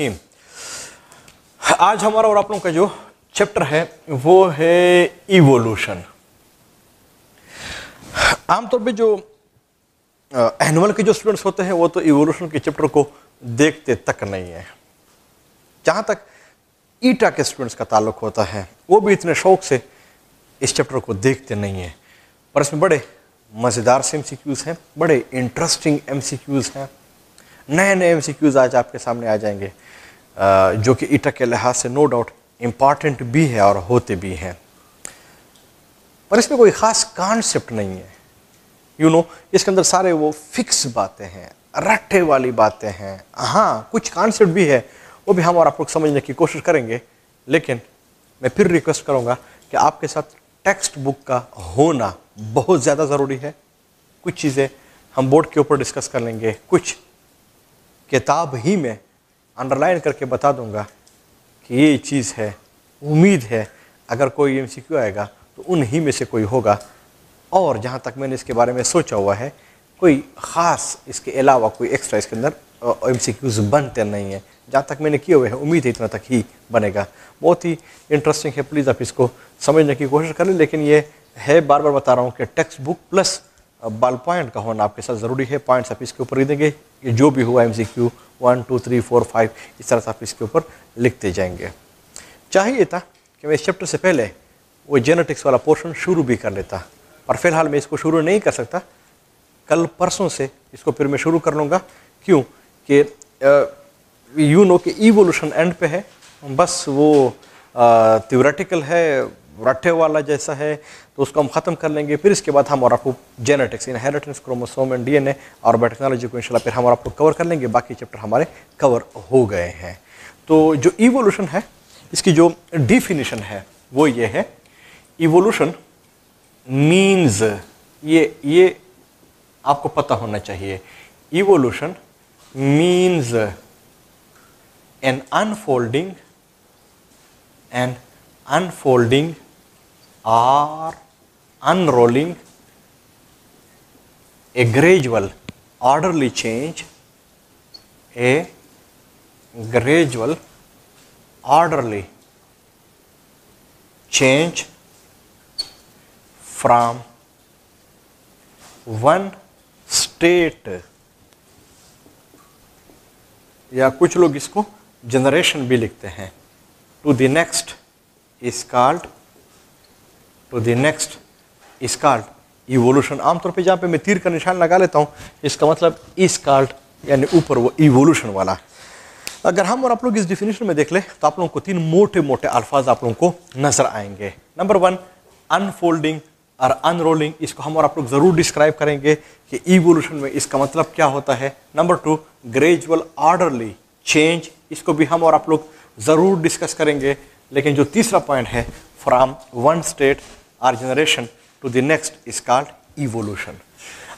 रहीम आज हमारा और आप लोगों का जो चैप्टर है वो है इवोल्यूशन आमतौर पे जो एनुअल के जो स्टूडेंट्स होते हैं वो तो इवोल्यूशन के चैप्टर को देखते तक नहीं है जहां तक ईटा के स्टूडेंट्स का ताल्लुक होता है वो भी इतने शौक से इस चैप्टर को देखते नहीं है पर इसमें बड़े मज़ेदार से एम हैं बड़े इंटरेस्टिंग एम हैं नए नए एम आज आपके सामने आ जाएंगे जो कि इटक के लिहाज से नो डाउट इम्पॉर्टेंट भी है और होते भी हैं पर इसमें कोई ख़ास कॉन्सेप्ट नहीं है यू you नो know, इसके अंदर सारे वो फिक्स बातें हैं रट्टे वाली बातें हैं हाँ कुछ कॉन्सेप्ट भी है वो भी हम और आप लोग समझने की कोशिश करेंगे लेकिन मैं फिर रिक्वेस्ट करूँगा कि आपके साथ टेक्स्ट बुक का होना बहुत ज़्यादा ज़रूरी है कुछ चीज़ें हम बोर्ड के ऊपर डिस्कस कर लेंगे कुछ किताब ही में अंडरलाइन करके बता दूंगा कि ये चीज़ है उम्मीद है अगर कोई एम आएगा तो उन्हीं में से कोई होगा और जहाँ तक मैंने इसके बारे में सोचा हुआ है कोई ख़ास इसके अलावा कोई एक्स्ट्रा इसके अंदर एम बनते नहीं है जहाँ तक मैंने किए हुए हैं उम्मीद है इतना तक ही बनेगा बहुत ही इंटरेस्टिंग है प्लीज़ आप इसको समझने की कोशिश करें लेकिन ये है बार बार बता रहा हूँ कि textbook plus ball point का होना आपके साथ ज़रूरी है पॉइंट्स आप इसके ऊपर ही देंगे ये जो भी हुआ M C Q one two three four five इस तरह से आप इसके ऊपर लिखते जाएंगे चाहिए था कि मैं इस चैप्टर से पहले वो जेनेटिक्स वाला पोर्शन शुरू भी कर लेता पर फिलहाल मैं इसको शुरू नहीं कर सकता कल परसों से इसको फिर मैं शुरू कर लूँगा क्यों कि यू नो कि ईवोल्यूशन एंड पे है बस वो थ्योरेटिकल है रट्ठे वाला जैसा है तो उसको हम ख़त्म कर लेंगे फिर इसके बाद हम और आपको genetics inheritance chromosome and DNA और बायोटेक्नोलॉजी को इंशाल्लाह फिर हम और आपको कवर कर लेंगे बाकी चैप्टर हमारे कवर हो गए हैं तो जो इवोल्यूशन है इसकी जो डिफिनीशन है वो ये है इवोल्यूशन मीन्स ये ये आपको पता होना चाहिए evolution means an unfolding an unfolding are unrolling a gradual orderly change a gradual orderly change from one state या कुछ लोग इसको जनरेशन भी लिखते हैं to the next is called to the next is called evolution आमतौर पे जहाँ पे मैं तीर का निशान लगा लेता हूँ इसका मतलब इस कार्ड यानी ऊपर वो इवोल्यूशन वाला अगर हम और आप लोग इस डिफिनेशन में देख ले तो आप लोगों को तीन मोटे मोटे अल्फाज आप लोगों को नजर आएंगे नंबर वन अनफोल्डिंग और अनरोलिंग इसको हम और आप लोग ज़रूर डिस्क्राइब करेंगे कि इवोल्यूशन में इसका मतलब क्या होता है number two gradual orderly change इसको भी हम और आप लोग ज़रूर डिस्कस करेंगे लेकिन जो तीसरा पॉइंट है from one state or generation to the next is called evolution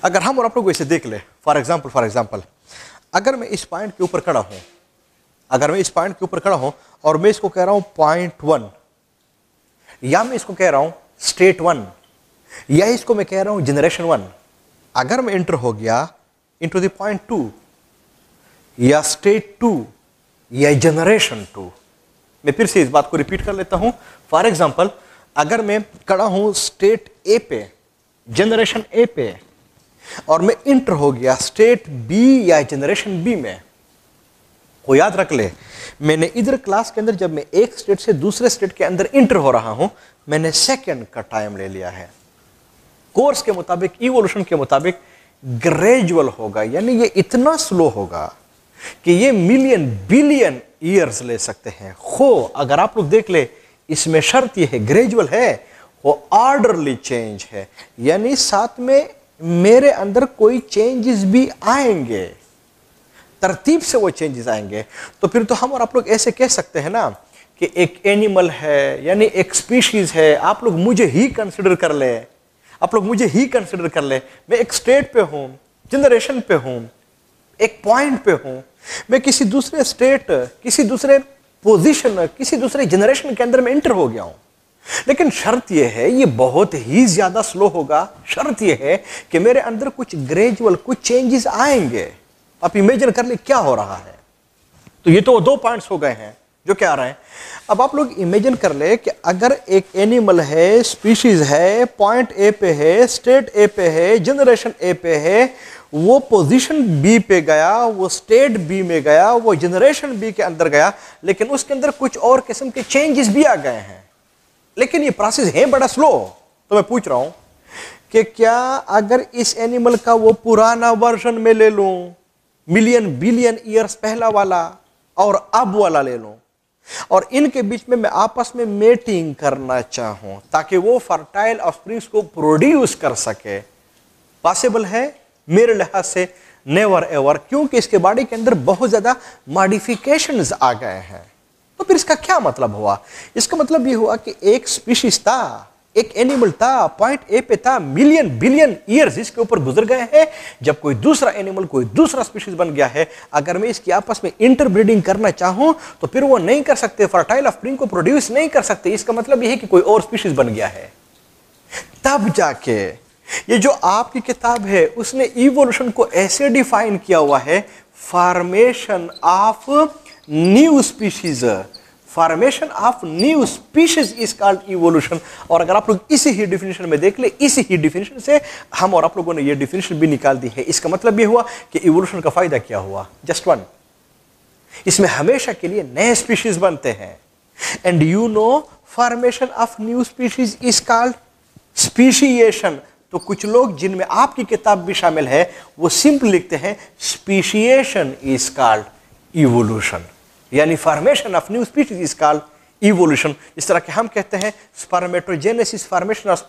अगर हम और आप लोग इसे देख ले फॉर एग्जाम्पल फॉर एग्जाम्पल अगर मैं इस पॉइंट के ऊपर खड़ा हूँ अगर मैं इस पॉइंट के ऊपर खड़ा हूँ और मैं इसको कह रहा हूँ पॉइंट वन या मैं इसको कह रहा हूँ स्टेट वन या इसको मैं कह रहा हूँ जनरेशन वन अगर मैं इंटर हो गया इंटू द पॉइंट टू या स्टेट टू या जनरेशन टू मैं फिर से इस बात को रिपीट कर लेता हूँ फॉर एग्जाम्पल अगर मैं खड़ा हूं स्टेट ए पे जनरेशन ए पे और मैं इंटर हो गया स्टेट बी या जनरेशन बी में को याद रख ले मैंने इधर क्लास के अंदर जब मैं एक स्टेट से दूसरे स्टेट के अंदर इंटर हो रहा हूं मैंने सेकेंड का टाइम ले लिया है कोर्स के मुताबिक इवोल्यूशन के मुताबिक ग्रेजुअल होगा यानी ये इतना स्लो होगा कि ये मिलियन बिलियन ईयर्स ले सकते हैं हो अगर आप लोग देख ले इसमें शर्त यह है ग्रेजुअल है वो ऑर्डरली चेंज है यानी साथ में मेरे अंदर कोई चेंजेस भी आएंगे तरतीब से वो चेंजेस आएंगे तो फिर तो हम और आप लोग ऐसे कह सकते हैं ना कि एक एनिमल है यानी एक स्पीशीज़ है आप लोग मुझे ही कंसिडर कर ले आप लोग मुझे ही कंसिडर कर ले मैं एक स्टेट पे हूं जनरेशन पे हूं एक पॉइंट पे हूं मैं किसी दूसरे स्टेट किसी दूसरे पोजीशन में किसी दूसरे जनरेशन के अंदर में एंटर हो गया हूं लेकिन शर्त यह है यह बहुत ही ज्यादा स्लो होगा शर्त यह है कि मेरे अंदर कुछ ग्रेजुअल कुछ चेंजेस आएंगे आप इमेजिन कर ले क्या हो रहा है तो ये तो दो पॉइंट्स हो गए हैं जो क्या आ रहे हैं अब आप लोग इमेजिन कर ले कि अगर एक एनिमल है स्पीशीज है पॉइंट ए पे है स्टेट ए पे है जनरेशन ए पे है वो पोजीशन बी पे गया वो स्टेट बी में गया वो जनरेशन बी के अंदर गया लेकिन उसके अंदर कुछ और किस्म के चेंजेस भी आ गए हैं लेकिन ये प्रोसेस है बड़ा स्लो तो मैं पूछ रहा हूं कि क्या अगर इस एनिमल का वो पुराना वर्जन में ले लू मिलियन बिलियन ईयर्स पहला वाला और अब वाला ले लूँ और इनके बीच में मैं आपस में मेटिंग करना चाहूँ ताकि वो फर्टाइल ऑफ को प्रोड्यूस कर सके पॉसिबल है मेरे लिहाज से नेवर एवर क्योंकि इसके बॉडी के अंदर बहुत ज़्यादा मॉडिफिकेशन आ गए हैं तो फिर इसका क्या मतलब हुआ इसका मतलब ये हुआ कि एक स्पीशीज था एक एनिमल था पॉइंट ए पे था मिलियन बिलियन ईयर्स इसके ऊपर गुजर गए हैं जब कोई दूसरा एनिमल कोई दूसरा स्पीशीज बन गया है अगर मैं इसकी आपस में इंटरब्रीडिंग करना चाहूं तो फिर वो नहीं कर सकते फर्टाइल प्रिंग को प्रोड्यूस नहीं कर सकते इसका मतलब यह है कि कोई और स्पीशीज बन गया है तब जाके ये जो आपकी किताब है उसने इवोल्यूशन को ऐसे डिफाइन किया हुआ है formation of new species formation of new species is called evolution और अगर आप लोग इसी ही डिफिनेशन में देख ले इसी ही डिफिनेशन से हम और आप लोगों ने ये डिफिनेशन भी निकाल दी है इसका मतलब ये हुआ कि इवोल्यूशन का फायदा क्या हुआ जस्ट वन इसमें हमेशा के लिए नए स्पीशीज बनते हैं and you know formation of new species is called speciation तो कुछ लोग जिनमें आपकी किताब भी शामिल है वो सिंपल लिखते हैं स्पीशिएशन इज कॉल्ड इवोल्यूशन यानी formation of new species is called evolution इस तरह के हम कहते हैं spermatogenesis formation of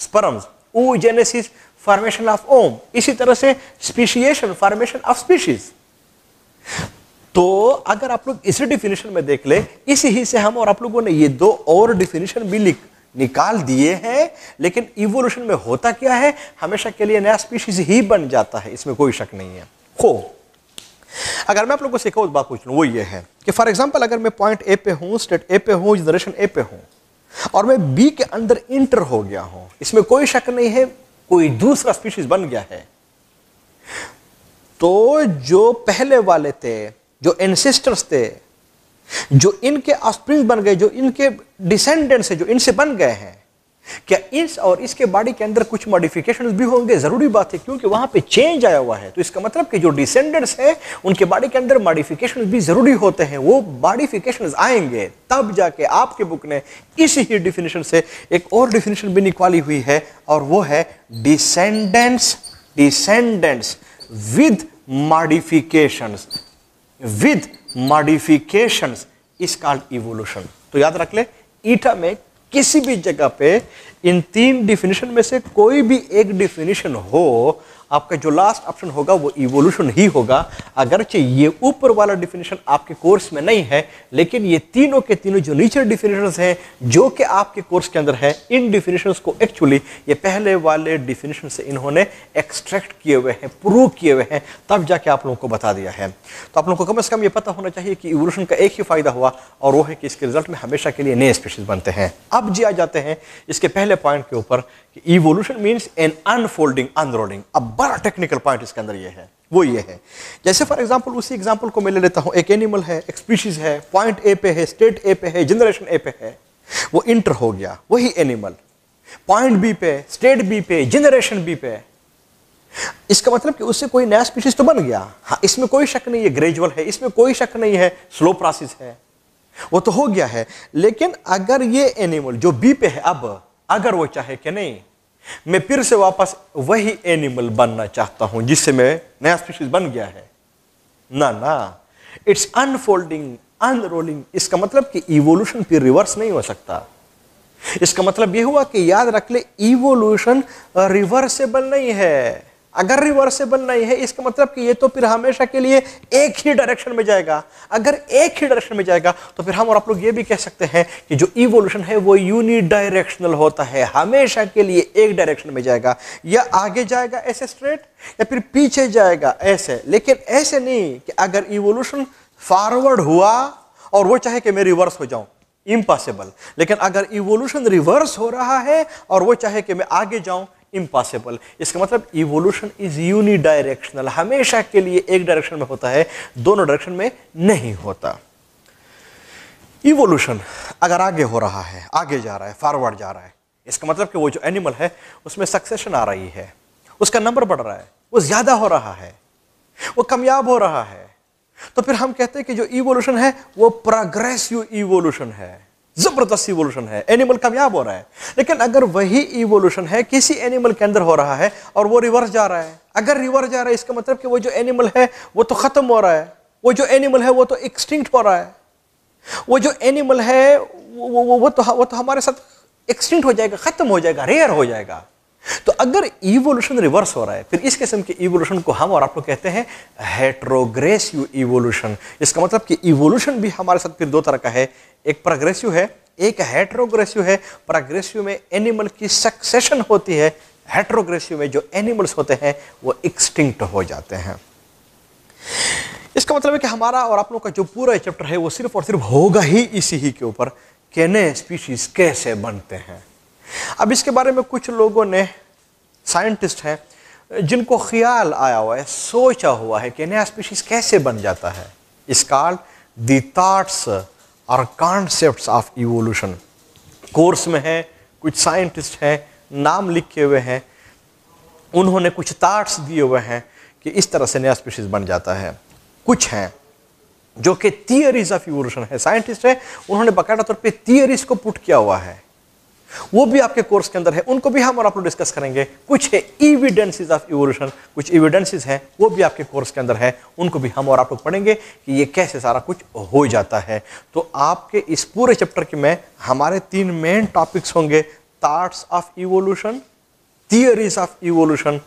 sperms oogenesis formation of ovum इसी तरह से स्पीशिएशन फॉर्मेशन ऑफ स्पीशीज तो अगर आप लोग इसी डिफिनेशन में देख ले इसी ही से हम और आप लोगों ने ये दो और डिफिनेशन भी लिख निकाल दिए हैं लेकिन इवोल्यूशन में होता क्या है हमेशा के लिए नया स्पीशीज ही बन जाता है इसमें कोई शक नहीं है हो अगर मैं आप लोगों से एक और बात पूछ लूँ वो ये है कि फॉर एग्जाम्पल अगर मैं पॉइंट ए पे हूँ स्टेट ए पे हूँ जनरेशन ए पे हूँ और मैं बी के अंदर इंटर हो गया हूँ इसमें कोई शक नहीं है कोई दूसरा स्पीशीज बन गया है तो जो पहले वाले थे जो एनसेस्टर्स थे जो इनके ऑफस्प्रिंग बन गए जो इनके डिसेंडेंट्स हैं जो इनसे बन गए हैं क्या इस और इसके बॉडी के अंदर कुछ मॉडिफिकेशन भी होंगे ज़रूरी बात है क्योंकि वहां पे चेंज आया हुआ है तो इसका मतलब कि जो डिसेंडेंट्स हैं उनके बॉडी के अंदर मॉडिफिकेशन भी ज़रूरी होते हैं वो मॉडिफिकेशन आएंगे तब जाके आपके बुक ने इस ही डिफिनेशन से एक और डिफिनेशन भी निकाली हुई है और वो है descendants descendants with modifications with modification is called evolution तो याद रख ले ईटा में किसी भी जगह पे इन तीन डिफिनेशन में से कोई भी एक डिफिनेशन हो आपका जो लास्ट ऑप्शन होगा वो इवोल्यूशन ही होगा अगरचे ये ऊपर वाला डिफिनेशन आपके कोर्स में नहीं है लेकिन ये तीनों के तीनों जो नीचे डिफिनेशन हैं जो कि आपके कोर्स के अंदर है इन डिफिनेशन को एक्चुअली ये पहले वाले डिफिनेशन से इन्होंने एक्सट्रैक्ट किए हुए हैं प्रूव किए हुए हैं तब जाके आप लोगों को बता दिया है तो आप लोगों को कम अज़ कम ये पता होना चाहिए कि इवोल्यूशन का एक ही फ़ायदा हुआ और वो है कि इसके रिजल्ट में हमेशा के लिए नए स्पेशल बनते हैं अब जी आ जाते हैं इसके पहले पॉइंट के ऊपर कि evolution means an unfolding unrolling अब बड़ा टेक्निकल पॉइंट इसके अंदर ये है वो ये है जैसे फॉर एग्जांपल उसी एग्जांपल को मैं ले लेता हूँ एक एनिमल है एक स्पीशीज है पॉइंट ए पे है स्टेट ए पे है जनरेशन ए पे है वो इंटर हो गया वही एनिमल पॉइंट बी पे स्टेट बी पे जनरेशन बी पे इसका मतलब कि उससे कोई नया स्पीशीज तो बन गया हाँ इसमें कोई शक नहीं है ग्रेजुअल है इसमें कोई शक नहीं है स्लो प्रोसेस है वो तो हो गया है लेकिन अगर ये एनिमल जो बी पे है अब अगर वो चाहे कि नहीं मैं फिर से वापस वही एनिमल बनना चाहता हूं जिससे मैं नया स्पीशीज बन गया है ना ना इट्स अनफोल्डिंग अनरोलिंग इसका मतलब कि इवोल्यूशन फिर रिवर्स नहीं हो सकता इसका मतलब यह हुआ कि याद रख ले इवोल्यूशन रिवर्सेबल नहीं है अगर रिवर्सेबल नहीं है इसका मतलब कि ये तो फिर हमेशा के लिए एक ही डायरेक्शन में जाएगा अगर एक ही डायरेक्शन में जाएगा तो फिर हम और आप लोग ये भी कह सकते हैं कि जो इवोल्यूशन है वो यूनि डायरेक्शनल होता है हमेशा के लिए एक डायरेक्शन में जाएगा या आगे जाएगा ऐसे स्ट्रेट या फिर पीछे जाएगा ऐसे लेकिन ऐसे नहीं कि अगर इवोल्यूशन फॉरवर्ड हुआ और वो चाहे कि मैं रिवर्स हो जाऊं इम्पॉसिबल लेकिन अगर इवोल्यूशन रिवर्स हो रहा है और वो चाहे कि मैं आगे जाऊं इम्पॉसिबल इसका मतलब इवोल्यूशन इज यूनी डायरेक्शनल हमेशा के लिए एक डायरेक्शन में होता है दोनों डायरेक्शन में नहीं होता इवोल्यूशन अगर आगे हो रहा है आगे जा रहा है फॉरवर्ड जा रहा है इसका मतलब कि वो जो एनिमल है उसमें सक्सेशन आ रही है उसका नंबर बढ़ रहा है वो ज़्यादा हो रहा है वो कामयाब हो रहा है तो फिर हम कहते हैं कि जो इवोल्यूशन है वो प्रोग्रेसिव इवोल्यूशन है जबरदस्त इवोल्यूशन है एनिमल कामयाब हो रहा है लेकिन अगर वही इवोल्यूशन है किसी एनिमल के अंदर हो रहा है और वो रिवर्स जा रहा है अगर रिवर्स जा रहा है इसका मतलब कि वो जो एनिमल है वो तो ख़त्म हो रहा है वो जो एनिमल है वो तो एक्सटिंक्ट हो रहा है वो जो एनिमल है वो वो वो तो वो तो हमारे साथ एक्सटिंक्ट हो जाएगा ख़त्म हो जाएगा रेयर हो जाएगा तो अगर इवोल्यूशन रिवर्स हो रहा है फिर इस किस्म के इवोल्यूशन को हम और आप लोग कहते हैं हेट्रोग्रेसिव इवोल्यूशन इसका मतलब कि इवोल्यूशन भी हमारे साथ फिर दो तरह का है एक प्रोग्रेसिव है एक हेट्रोग्रेसिव है प्रोग्रेसिव में एनिमल की सक्सेशन होती है हेट्रोग्रेसिव में जो एनिमल्स होते हैं वो एक्सटिंक्ट हो जाते हैं इसका मतलब है कि हमारा और आप लोग का जो पूरा चैप्टर है वो सिर्फ और सिर्फ होगा ही इसी ही के ऊपर कैने स्पीशीज कैसे बनते हैं अब इसके बारे में कुछ लोगों ने साइंटिस्ट हैं जिनको ख्याल आया हुआ है सोचा हुआ है कि नया स्पीशीज़ कैसे बन जाता है इस काल दॉट्स और कॉन्सेप्ट ऑफ इवोल्यूशन कोर्स में है कुछ साइंटिस्ट हैं नाम लिखे हुए हैं उन्होंने कुछ ताट्स दिए हुए हैं कि इस तरह से नया स्पीशीज़ बन जाता है कुछ हैं जो कि थियरीज ऑफ इवोल्यूशन है साइंटिस्ट हैं उन्होंने बकायदा तौर पे थियरीज को पुट किया हुआ है वो भी आपके कोर्स के अंदर है उनको भी हम और आप लोग डिस्कस करेंगे कुछ है इविडेंसिस ऑफ इवोल्यूशन कुछ इविडेंसिस हैं वो भी आपके कोर्स के अंदर है उनको भी हम और आप लोग पढ़ेंगे कि ये कैसे सारा कुछ हो जाता है तो आपके इस पूरे चैप्टर के में हमारे तीन मेन टॉपिक्स होंगे thoughts of evolution theories of evolution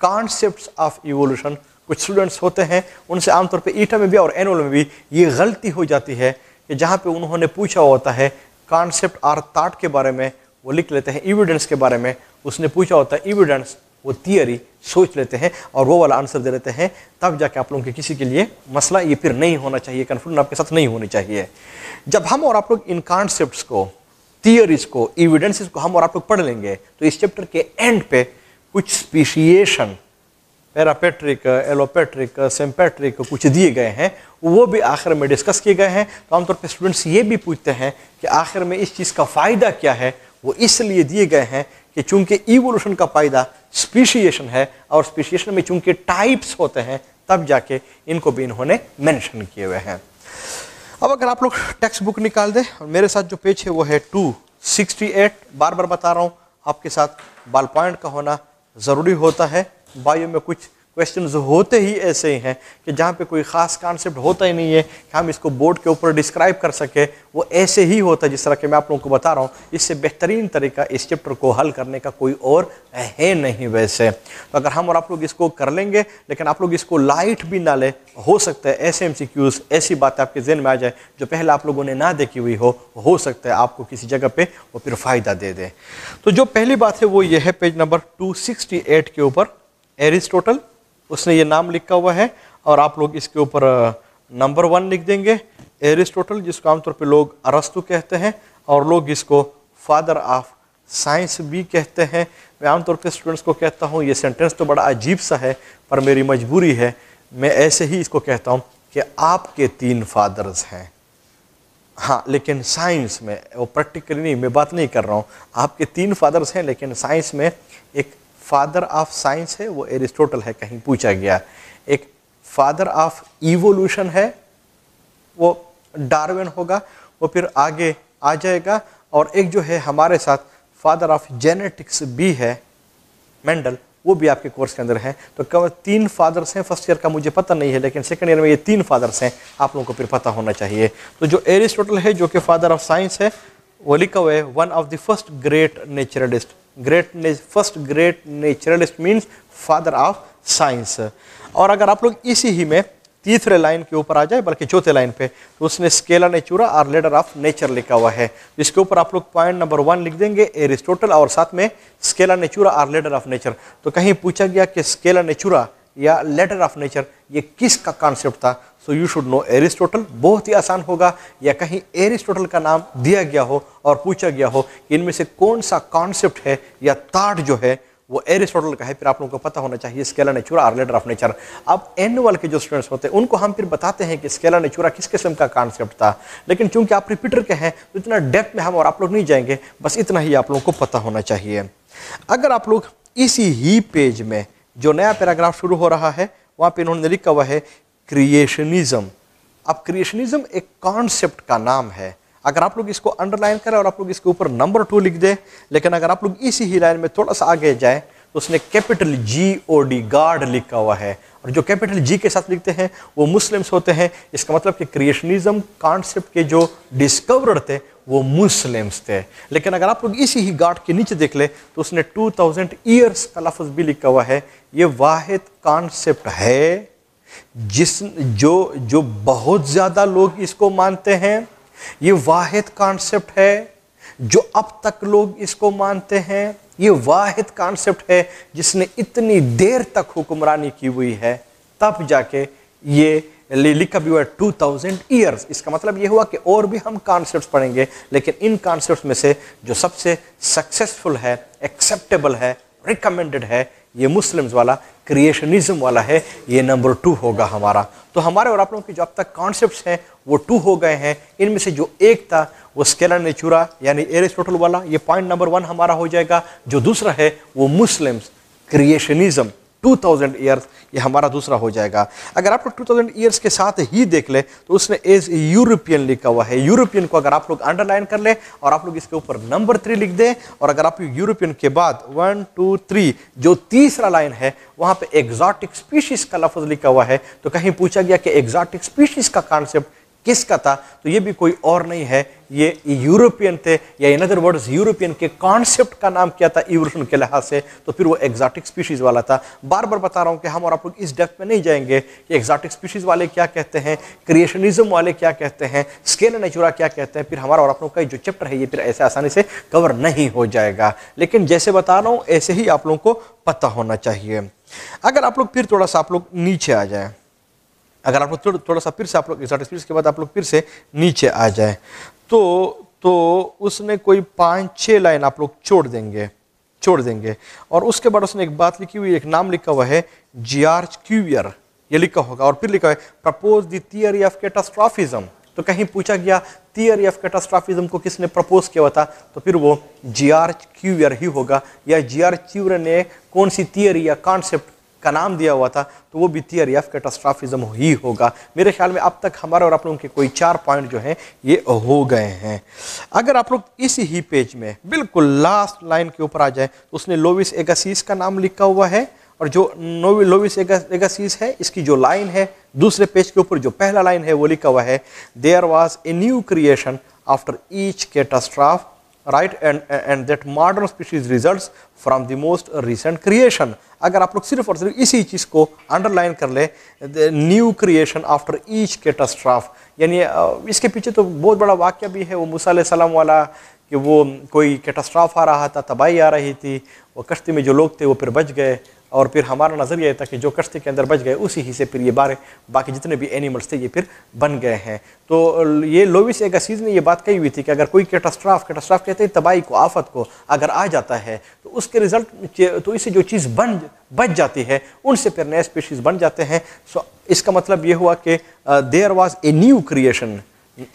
concept of evolution कुछ स्टूडेंट्स होते हैं उनसे आमतौर पर ईटा में भी और एनुअल में भी ये गलती हो जाती है कि जहाँ पे उन्होंने पूछा होता है कॉन्सेप्ट और ताट के बारे में वो लिख लेते हैं इविडेंस के बारे में उसने पूछा होता है इविडेंस वो थियरी सोच लेते हैं और वो वाला आंसर दे लेते हैं तब जाके आप लोगों के किसी के लिए मसला ये फिर नहीं होना चाहिए कन्फ्यूजन आपके साथ नहीं होनी चाहिए जब हम और आप लोग इन कॉन्सेप्ट को थियरीज को इविडेंसिस को हम और आप लोग पढ़ लेंगे तो इस चैप्टर के एंड पे कुछ स्पीशिएशन पैरापेट्रिक एलोपेट्रिक सेम्पेट्रिक कुछ दिए गए हैं वो भी आखिर में डिस्कस किए गए हैं तो आमतौर पर स्टूडेंट्स ये भी पूछते हैं कि आखिर में इस चीज़ का फ़ायदा क्या है वो इसलिए दिए गए हैं कि चूंकि इवोल्यूशन का फायदा स्पीशिएशन है और स्पीशिएशन में चूंकि टाइप्स होते हैं तब जाके इनको भी इन्होंने मेंशन किए हुए हैं अब अगर आप लोग टेक्स्ट बुक निकाल दें और मेरे साथ जो पेज है वो है 268 बार बार बता रहा हूँ आपके साथ बाल पॉइंट का होना ज़रूरी होता है बायो में कुछ क्वेश्चन होते ही ऐसे ही हैं कि जहाँ पे कोई ख़ास कॉन्सेप्ट होता ही नहीं है कि हम इसको बोर्ड के ऊपर डिस्क्राइब कर सके वो ऐसे ही होता है जिस तरह के मैं आप लोगों को बता रहा हूँ इससे बेहतरीन तरीका इस चैप्टर को हल करने का कोई और है नहीं वैसे तो अगर हम और आप लोग इसको कर लेंगे लेकिन आप लोग इसको लाइट भी ना लें हो सकता है ऐसे एम सी क्यूज़ ऐसी बातें आपके जहन में आ जाए जो पहले आप लोगों ने ना देखी हुई हो हो सकता है आपको किसी जगह पर वो फिर फ़ायदा दे दे तो जो पहली बात है वो ये है पेज नंबर टू के ऊपर एरिस्टोटल उसने ये नाम लिखा हुआ है और आप लोग इसके ऊपर नंबर वन लिख देंगे एरिस्टोटल जिसको आमतौर पर लोग अरस्तु कहते हैं और लोग इसको फादर ऑफ साइंस भी कहते हैं मैं आमतौर पे स्टूडेंट्स को कहता हूँ ये सेंटेंस तो बड़ा अजीब सा है पर मेरी मजबूरी है मैं ऐसे ही इसको कहता हूँ कि आपके तीन फादर्स हैं हाँ लेकिन साइंस में वो प्रैक्टिकली नहीं मैं बात नहीं कर रहा हूँ आपके तीन फादर्स हैं लेकिन साइंस में एक फादर ऑफ साइंस है वो एरिस्टोटल है कहीं पूछा गया एक फादर ऑफ इवोल्यूशन है वो डार्विन होगा वो फिर आगे आ जाएगा और एक जो है हमारे साथ फादर ऑफ जेनेटिक्स भी है मेंडल वो भी आपके कोर्स के अंदर है तो कम तीन फादर्स हैं फर्स्ट ईयर का मुझे पता नहीं है लेकिन सेकेंड ईयर में ये तीन फादर्स हैं आप लोगों को फिर पता होना चाहिए तो जो एरिस्टोटल है जो कि फादर ऑफ साइंस है Olikaway, one of the first great naturalist. Great first great naturalist means father of science. और अगर आप लोग इसी ही में तीसरे लाइन के ऊपर आ जाए बल्कि चौथे लाइन पे तो उसने स्केला चूरा और लेडर ऑफ नेचर लिखा हुआ है इसके ऊपर आप लोग पॉइंट नंबर वन लिख देंगे एरिस्टोटल और साथ में स्केला चूरा और लेडर ऑफ नेचर तो कहीं पूछा गया कि स्केला चूरा या लेटर ऑफ नेचर ये किसका कॉन्सेप्ट था so you should know Aristotle बहुत ही आसान होगा या कहीं एरिस्टोटल का नाम दिया गया हो और पूछा गया हो कि इनमें से कौन सा कॉन्सेप्ट है या ताट जो है वो एरिस्टोटल का है फिर आप लोगों को पता होना चाहिए स्केलर नेचुरा और लेटर ऑफ नेचर अब एन वाल के जो स्टूडेंट्स होते हैं उनको हम फिर बताते हैं कि स्केलर नेचुरा किस किस्म का कॉन्सेप्ट था लेकिन चूंकि आप रिपीटर के हैं तो इतना डेप्थ में हम और आप लोग नहीं जाएंगे बस इतना ही आप लोगों को पता होना चाहिए अगर आप लोग इसी ही पेज में जो नया पैराग्राफ शुरू हो रहा है वहाँ पर इन्होंने लिखा हुआ है क्रिएशनिज्म अब क्रिएशनिज्म एक कॉन्सेप्ट का नाम है अगर आप लोग इसको अंडरलाइन करें और आप लोग इसके ऊपर नंबर टू लिख दें लेकिन अगर आप लोग इसी ही लाइन में थोड़ा सा आगे जाएं तो उसने capital G O D God लिखा हुआ है और जो कैपिटल जी के साथ लिखते हैं वो मुस्लिम्स होते हैं इसका मतलब कि क्रिएशनिज्म कॉन्सेप्ट के जो डिस्कवर थे वो मुस्लिम्स थे लेकिन अगर आप लोग इसी ही गार्ड के नीचे देख ले तो उसने 2000 ईयर्स का लफ्ज़ भी लिखा हुआ है ये वाहिद कॉन्सेप्ट है जिस जो जो बहुत ज़्यादा लोग इसको मानते हैं ये वाहिद कॉन्सेप्ट है जो अब तक लोग इसको मानते हैं ये वाहिद कॉन्सेप्ट है जिसने इतनी देर तक हुक्मरानी की हुई है तब जाके ये लिखा भी हुआ टू थाउजेंड ईयर्स इसका मतलब ये हुआ कि और भी हम कॉन्सेप्ट पढ़ेंगे लेकिन इन कॉन्सेप्ट में से जो सबसे सक्सेसफुल है एक्सेप्टेबल है रिकमेंडेड है ये मुस्लिम्स वाला क्रिएशनिज्म वाला है ये नंबर टू होगा हमारा तो हमारे और आप लोगों के जो अब तक कॉन्सेप्ट हैं वो टू हो गए हैं इनमें से जो एक था वो स्केलर नेचुरा यानी एरिस्टोटल वाला ये पॉइंट नंबर वन हमारा हो जाएगा जो दूसरा है वो मुस्लिम्स क्रिएशनिज्म 2000 ईयर्स ये हमारा दूसरा हो जाएगा अगर आप लोग थाउजेंड ईयर्स के साथ ही देख ले तो उसने एज यूरोपियन लिखा हुआ है यूरोपियन को अगर आप लोग अंडरलाइन कर ले और आप लोग इसके ऊपर नंबर थ्री लिख दें और अगर आप यूरोपियन के बाद वन टू थ्री जो तीसरा लाइन है वहाँ पर एग्जॉटिक स्पीशीज़ का लफज लिखा हुआ है तो कहीं पूछा गया कि एग्जॉटिक स्पीशीज़ का कॉन्सेप्ट किसका था तो ये भी कोई और नहीं है ये यूरोपियन थे या इन अदर वर्ड्स यूरोपियन के कॉन्सेप्ट का नाम क्या था इवोल्यूशन के लिहाज से तो फिर वो एग्जॉटिक स्पीशीज़ वाला था बार बार बता रहा हूँ कि हम और आप लोग इस डेप्थ में नहीं जाएंगे कि एग्जॉटिक स्पीशीज़ वाले क्या कहते हैं क्रिएशनिज्म वाले क्या कहते हैं स्केल नेचुरा क्या कहते हैं फिर हमारा और आप लोग का जो चैप्टर है ये फिर ऐसे आसानी से कवर नहीं हो जाएगा लेकिन जैसे बता रहा हूँ ऐसे ही आप लोगों को पता होना चाहिए अगर आप लोग फिर थोड़ा सा आप लोग नीचे आ जाएँ अगर आप लोग थोड़ा थोड़ा सा फिर से आप लोग शॉर्ट स्पीड के बाद आप लोग फिर से नीचे आ जाए तो तो उसने कोई पाँच छः लाइन आप लोग छोड़ देंगे छोड़ देंगे और उसके बाद उसने एक बात लिखी हुई एक नाम लिखा हुआ है जियार्ज क्यूवियर ये लिखा होगा और फिर लिखा है propose the theory of catastrophism तो कहीं पूछा गया थियरी ऑफ कैटास्ट्रॉफिज्म को किसने प्रपोज किया हुआ था तो फिर वो जियार्ज क्यूवियर ही होगा या जियार्ज आर ने कौन सी थियरी या कॉन्सेप्ट का नाम दिया हुआ था तो वो वित्तीय रियाफ कैटास्ट्राफिज्म ही होगा मेरे ख्याल में अब तक हमारे और आप लोगों के कोई चार पॉइंट जो हैं ये हो गए हैं अगर आप लोग इसी ही पेज में बिल्कुल लास्ट लाइन के ऊपर आ जाए तो उसने लोविस एगासीस का नाम लिखा हुआ है और जो नोवी लोविस एगासीस है इसकी जो लाइन है दूसरे पेज के ऊपर जो पहला लाइन है वो लिखा हुआ है there was a new creation after each catastrophe right and and that modern species result from the most recent creation अगर आप लोग सिर्फ और सिर्फ इसी चीज़ को अंडरलाइन कर ले new creation after each catastrophe यानी इसके पीछे तो बहुत बड़ा वाक्य भी है वो मूसा सलाम वाला कि वो कोई कैटास्ट्राफ आ रहा था तबाही आ रही थी वो कश्ती में जो लोग थे वो फिर बच गए और फिर हमारा नज़र यह था कि जो कश्ती के अंदर बच गए उसी ही से फिर ये बारे बाकी जितने भी एनिमल्स थे ये फिर बन गए हैं तो ये लोविस एक असीज ने ये बात कही हुई थी कि अगर कोई कैटास्ट्राफ कैटास्ट्राफ कहते हैं तबाही को आफत को अगर आ जाता है तो उसके रिजल्ट तो इससे जो चीज़ बन बच जाती है उनसे फिर नए स्पीशीज़ बन जाते हैं सो इसका मतलब ये हुआ कि there was a new creation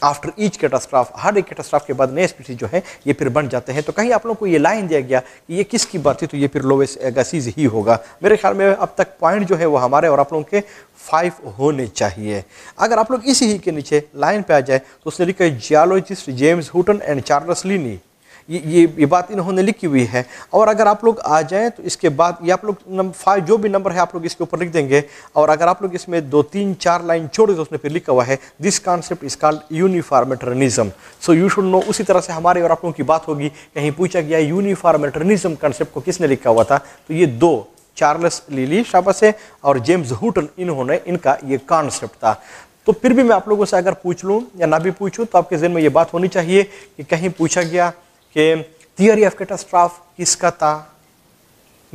after each catastrophe हर एक कैटास्ट्राफ के बाद नए स्पीसीज जो है ये फिर बन जाते हैं तो कहीं आप लोगों को ये लाइन दिया गया कि ये किसकी बात थी तो ये फिर लोवेस्ट एगसीज ही होगा मेरे ख्याल में अब तक पॉइंट जो है वो हमारे और आप लोगों के फाइव होने चाहिए अगर आप लोग इसी ही के नीचे लाइन पर आ जाए तो उसने लिखा geologist James Hutton and Charles Lyell ये ये ये बात इन्होंने लिखी हुई है और अगर आप लोग आ जाएँ तो इसके बाद ये आप लोग नंबर फाइव जो भी नंबर है आप लोग इसके ऊपर लिख देंगे और अगर आप लोग इसमें दो तीन चार लाइन छोड़ दो उसने फिर लिखा हुआ है this concept is called uniformitarianism so you should know उसी तरह से हमारे और आप लोगों की बात होगी कहीं पूछा गया यूनिफार्मेटरनिज्म कॉन्सेप्ट को किसने लिखा हुआ था तो ये दो चार्ल्स लिली शाबस है और जेम्स हुटन इन्होंने इनका ये कॉन्सेप्ट था तो फिर भी मैं आप लोगों से अगर पूछ लूँ या ना भी पूछूँ तो आपके जहन में ये बात होनी चाहिए कि कहीं पूछा गया कि थियरी ऑफ कैटास्ट्राफ किसका था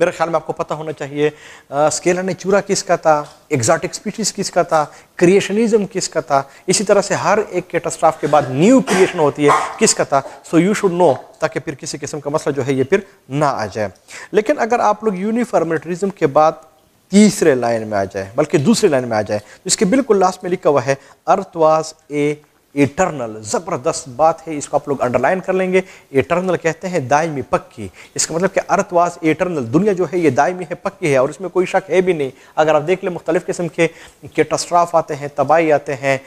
मेरे ख्याल में आपको पता होना चाहिए स्केलर ने चूरा किसका था एग्जॉटिक स्पीशीज किसका था क्रिएशनिज्म किसका था इसी तरह से हर एक कैटास्ट्राफ के बाद न्यू क्रिएशन होती है किसका था सो यू शुड नो ताकि फिर किसी किस्म का मसला जो है ये फिर ना आ जाए लेकिन अगर आप लोग यूनिफॉर्मेटरिज्म के बाद तीसरे लाइन में आ जाए बल्कि दूसरे लाइन में आ जाए तो इसके बिल्कुल लास्ट में लिखा हुआ है अर्थवाज ए इटरनल ज़बरदस्त बात है इसको आप लोग अंडरलाइन कर लेंगे इटरनल कहते हैं दायमी पक्की इसका मतलब कि अर्थवास इटरनल दुनिया जो है ये दायमी है पक्की है और इसमें कोई शक है भी नहीं अगर आप देख लें मुख्तलिफ़ किस्म के कैटस्ट्राफ आते हैं तबाही आते हैं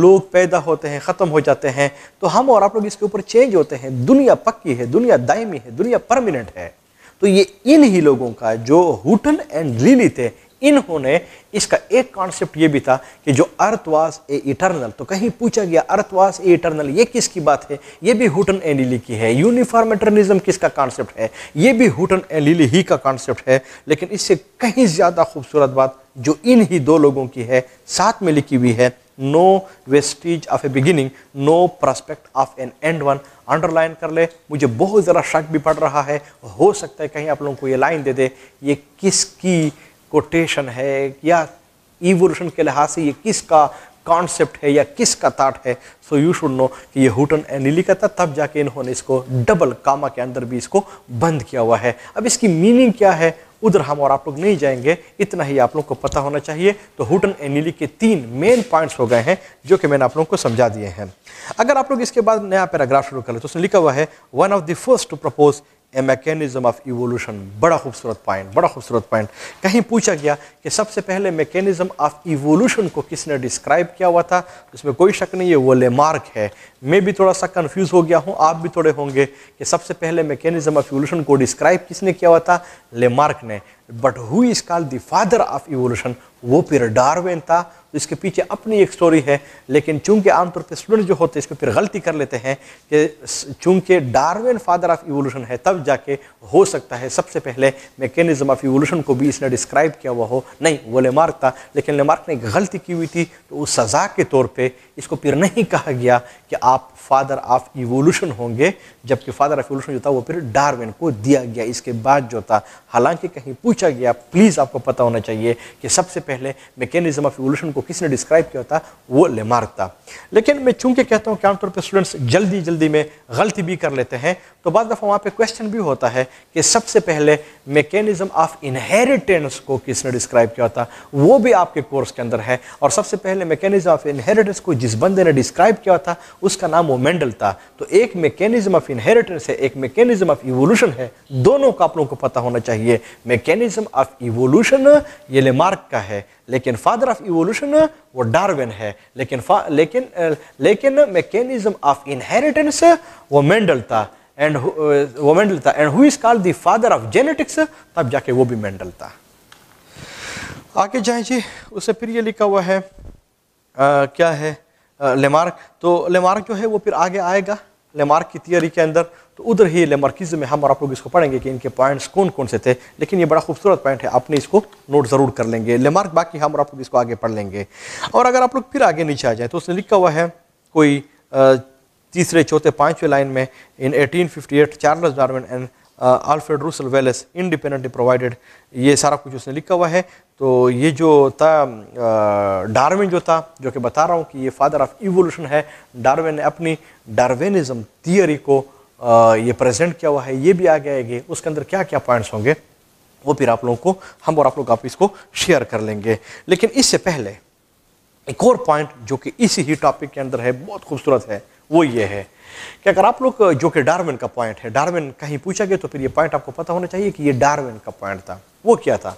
लोग पैदा होते हैं ख़त्म हो जाते हैं तो हम और आप लोग इसके ऊपर चेंज होते हैं दुनिया पक्की है दुनिया दायमी है दुनिया परमानेंट है तो ये इन ही लोगों का जो हुटन एंड लीली थे इन्होंने इसका एक कॉन्सेप्ट ये भी था कि जो अर्थवास ए इटर्नल तो कहीं पूछा गया अर्थवास ए इटर्नल ये किसकी बात है ये भी हुटन एलिली की है यूनिफॉर्म एटर्निज्म किसका कॉन्सेप्ट है ये भी हुटन एलिली ही का कॉन्सेप्ट है लेकिन इससे कहीं ज़्यादा खूबसूरत बात जो इन ही दो लोगों की है साथ में लिखी हुई है no vestige of a beginning no prospect of an end one underline कर ले मुझे बहुत ज़रा शक भी पड़ रहा है हो सकता है कहीं आप लोगों को ये लाइन दे दे ये किसकी कोटेशन है या ईवोल्यूशन के लिहाज से ये किसका कॉन्सेप्ट है या किसका ताट है सो यू शुड नो कि ये हुटन एंड लिली का था तब जाके इन्होंने इसको डबल कामा के अंदर भी इसको बंद किया हुआ है अब इसकी मीनिंग क्या है उधर हम और आप लोग नहीं जाएंगे इतना ही आप लोग को पता होना चाहिए तो हुटन एनिली के तीन मेन पॉइंट्स हो गए हैं जो कि मैंने आप लोगों को समझा दिए हैं अगर आप लोग इसके बाद नया पैराग्राफ शुरू करें तो उसने लिखा हुआ है one of the first to propose a mechanism of evolution बड़ा खूबसूरत पॉइंट बड़ा खूबसूरत पॉइंट कहीं पूछा गया कि सबसे पहले मैकेनिज़्म ऑफ इवोल्यूशन को किसने डिस्क्राइब किया हुआ था उसमें कोई शक नहीं है वो लेमार्क है मैं भी थोड़ा सा कंफ्यूज हो गया हूँ आप भी थोड़े होंगे कि सबसे पहले मैकेनिज़्म ऑफ इवोल्यूशन को डिस्क्राइब किसने किया हुआ था लेमार्क ने but who is call the father of evolution वो फिर डारवेन था तो इसके पीछे अपनी एक स्टोरी है लेकिन चूंकि आमतौर पर स्टूडेंट जो होते हैं इसको फिर गलती कर लेते हैं कि चूंकि डारवेन फादर ऑफ इवोल्यूशन है तब जाके हो सकता है सबसे पहले मैकेनिज्म ऑफ इवोल्यूशन को भी इसने डिस्क्राइब किया हुआ हो नहीं वो लेमार्क था लेकिन लेमार्क ने एक गलती की हुई थी तो उस सज़ा के तौर पर इसको फिर नहीं कहा गया कि आप फादर ऑफ इवोल्यूशन होंगे जबकि फादर ऑफ इवोल्यूशन जो था वो फिर डारवेन को दिया गया इसके बाद जो था हालांकि कहीं पूछ पूछा गया प्लीज़ आपको पता होना चाहिए कि सबसे पहले मैकेनिज्म ऑफ एवोल्यूशन को किसने डिस्क्राइब किया था वो लेमार्क था लेकिन मैं चूंकि कहता हूँ कि आमतौर पर स्टूडेंट्स जल्दी जल्दी में गलती भी कर लेते हैं तो बाद दफ़ा वहाँ पर क्वेश्चन भी होता है कि सबसे पहले मैकेनिज्म ऑफ इनहेरिटेंस को किसने डिस्क्राइब किया था वो भी आपके कोर्स के अंदर है और सबसे पहले मैकेनिज्म ऑफ इनहेरिटेंस को जिस बंदे ने डिस्क्राइब किया था उसका नाम वो मेंडल था तो एक मैकेनिज्म ऑफ इनहेरिटेंस है एक मैकेनिज्म ऑफ इवोल्यूशन है दोनों का आप लोगों को पता होना चाहिए मैकेनिज्म मैकेनिज्म ऑफ इवोल्यूशन ये लेमार्क का है लेकिन फादर ऑफ इवोल्यूशन वो डार्विन है लेकिन लेकिन लेकिन मैकेनिज्म ऑफ इनहेरिटेंस वो मेंडल था एंड वो मेंडल था and who is called the father of genetics तब जाके वो भी मेंडल था आगे जाए जी उससे फिर ये लिखा हुआ है आ, क्या है लेमार्क तो लेमार्क जो है वो फिर आगे आएगा लेमार्क की थियरी के अंदर तो उधर ही लेमार्किज्म में हम और आप लोग इसको पढ़ेंगे कि इनके पॉइंट्स कौन कौन से थे लेकिन ये बड़ा खूबसूरत पॉइंट है आपने इसको नोट ज़रूर कर लेंगे लेमार्क बाकी हम और आप लोग इसको आगे पढ़ लेंगे और अगर आप लोग फिर आगे नीचे आ जाएँ तो उसने लिखा हुआ है कोई तीसरे चौथे पाँचवें लाइन में in eight Charles Darwin and Alfred Russel Wallace independently provided ये सारा कुछ उसने लिखा हुआ है तो ये जो था डार्विन जो था जो कि बता रहा हूँ कि ये फादर ऑफ इवोल्यूशन है डार्विन ने अपनी डार्विनिज्म थियरी को ये प्रेजेंट किया हुआ है ये भी आ गया है उसके अंदर क्या क्या पॉइंट्स होंगे वो फिर आप लोगों को हम और आप लोग आप इसको शेयर कर लेंगे लेकिन इससे पहले एक और पॉइंट जो कि इसी ही टॉपिक के अंदर है बहुत खूबसूरत है वो ये है कि अगर आप लोग जो कि डार्विन का पॉइंट है डार्विन कहीं पूछा गया तो फिर ये पॉइंट आपको पता होना चाहिए कि ये डार्विन का पॉइंट था वो क्या था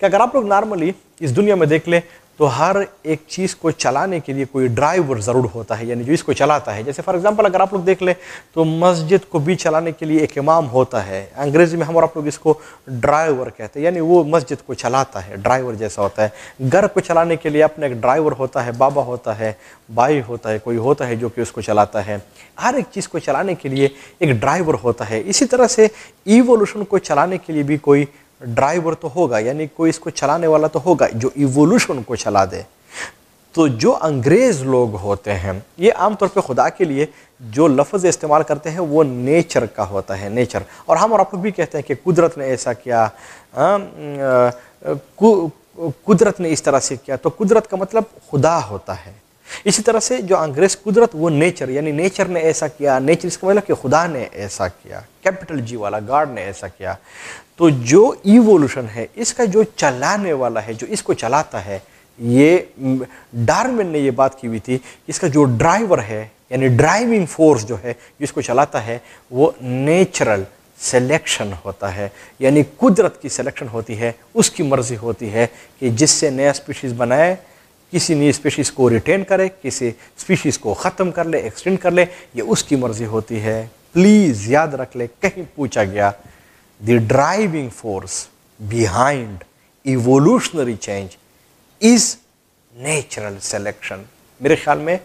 कि अगर आप लोग नॉर्मली इस दुनिया में देख ले तो हर एक चीज़ को चलाने के लिए कोई ड्राइवर ज़रूर होता है यानी जो इसको चलाता है जैसे फॉर एग्जांपल अगर आप लोग देख लें तो मस्जिद को भी चलाने के लिए एक इमाम होता है अंग्रेज़ी में हम और आप लोग इसको ड्राइवर कहते हैं यानी वो मस्जिद को चलाता है ड्राइवर जैसा होता है घर को चलाने के लिए अपना एक ड्राइवर होता है बाबा होता है भाई होता है कोई होता है जो कि उसको चलाता है हर एक चीज़ को चलाने के लिए एक ड्राइवर होता है इसी तरह से ईवोल्यूशन को चलाने के लिए भी कोई ड्राइवर तो होगा यानी कोई इसको चलाने वाला तो होगा जो इवोल्यूशन को चला दे तो जो अंग्रेज़ लोग होते हैं ये आमतौर पे खुदा के लिए जो लफ्ज़ इस्तेमाल करते हैं वो नेचर का होता है नेचर और हम और आप भी कहते हैं कि कुदरत ने ऐसा किया हाँ, कुदरत ने इस तरह से किया तो कुदरत का मतलब खुदा होता है इसी तरह से जो अंग्रेज़ कुदरत वो नेचर यानी नेचर ने ऐसा किया नेचर इसका मतलब कि खुदा ने ऐसा किया कैपिटल जी वाला गार्ड ने ऐसा किया तो जो इवोल्यूशन है इसका जो चलाने वाला है जो इसको चलाता है ये डार्विन ने ये बात की हुई थी इसका जो ड्राइवर है यानी ड्राइविंग फोर्स जो है जिसको चलाता है वो नेचुरल सिलेक्शन होता है यानी कुदरत की सिलेक्शन होती है उसकी मर्ज़ी होती है कि जिससे नया स्पीशीज़ बनाए किसी नई स्पीशीज़ को रिटेन करे किसी स्पीशीज़ को ख़त्म कर ले एक्सटेंड कर ले ये उसकी मर्ज़ी होती है प्लीज़ याद रख ले कहीं पूछा गया the driving force behind evolutionary change is natural selection मेरे ख्याल में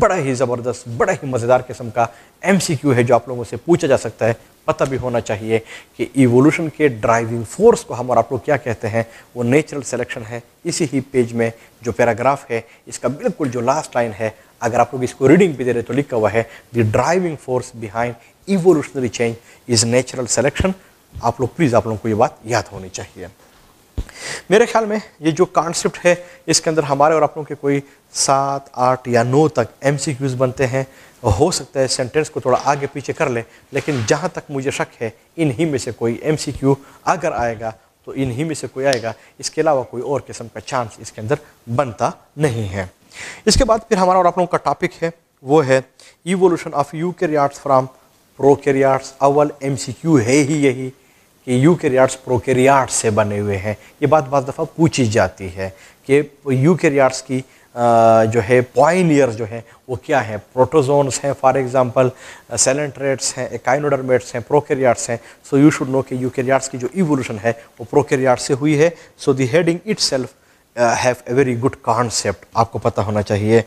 बड़ा ही ज़बरदस्त बड़ा ही मज़ेदार किस्म का एम है जो आप लोगों से पूछा जा सकता है पता भी होना चाहिए कि इवोल्यूशन के ड्राइविंग फोर्स को हम और आप लोग क्या कहते हैं वो नेचुरल सेलेक्शन है इसी ही पेज में जो पैराग्राफ है इसका बिल्कुल जो लास्ट लाइन है अगर आप लोग इसको रीडिंग भी दे रहे तो लिखा हुआ है the driving force behind evolutionary change is natural selection आप लोग प्लीज़ आप लोगों को ये बात याद होनी चाहिए मेरे ख्याल में ये जो कॉन्सेप्ट है इसके अंदर हमारे और आप लोगों के कोई सात आठ या नौ तक एम बनते हैं हो सकता है सेंटेंस को थोड़ा आगे पीछे कर लें लेकिन जहाँ तक मुझे शक है इन्हीं में से कोई एम अगर आएगा तो इन्हीं में से कोई आएगा इसके अलावा कोई और किस्म का चांस इसके अंदर बनता नहीं है इसके बाद फिर हमारा और आप लोगों का टॉपिक है वो है evolution of you from from prokaryotes अव्वल एम है ही यही कि यूकेरियाट्स प्रोकेरियाट्स से बने हुए हैं ये बात बार दफ़ा पूछी जाती है कि यूकेरियाट्स की जो है पॉइलियर जो है वो क्या है प्रोटोजोन्स हैं फॉर एग्जांपल सेलेंट्रेट्स हैं एकाइनोडर्मेट्स हैं प्रोकेरियाट्स हैं सो यू शुड नो कि यूकेरियाट्स की जो इवोल्यूशन है वो प्रोकेरियाट से हुई है so the heading itself have a very good concept आपको पता होना चाहिए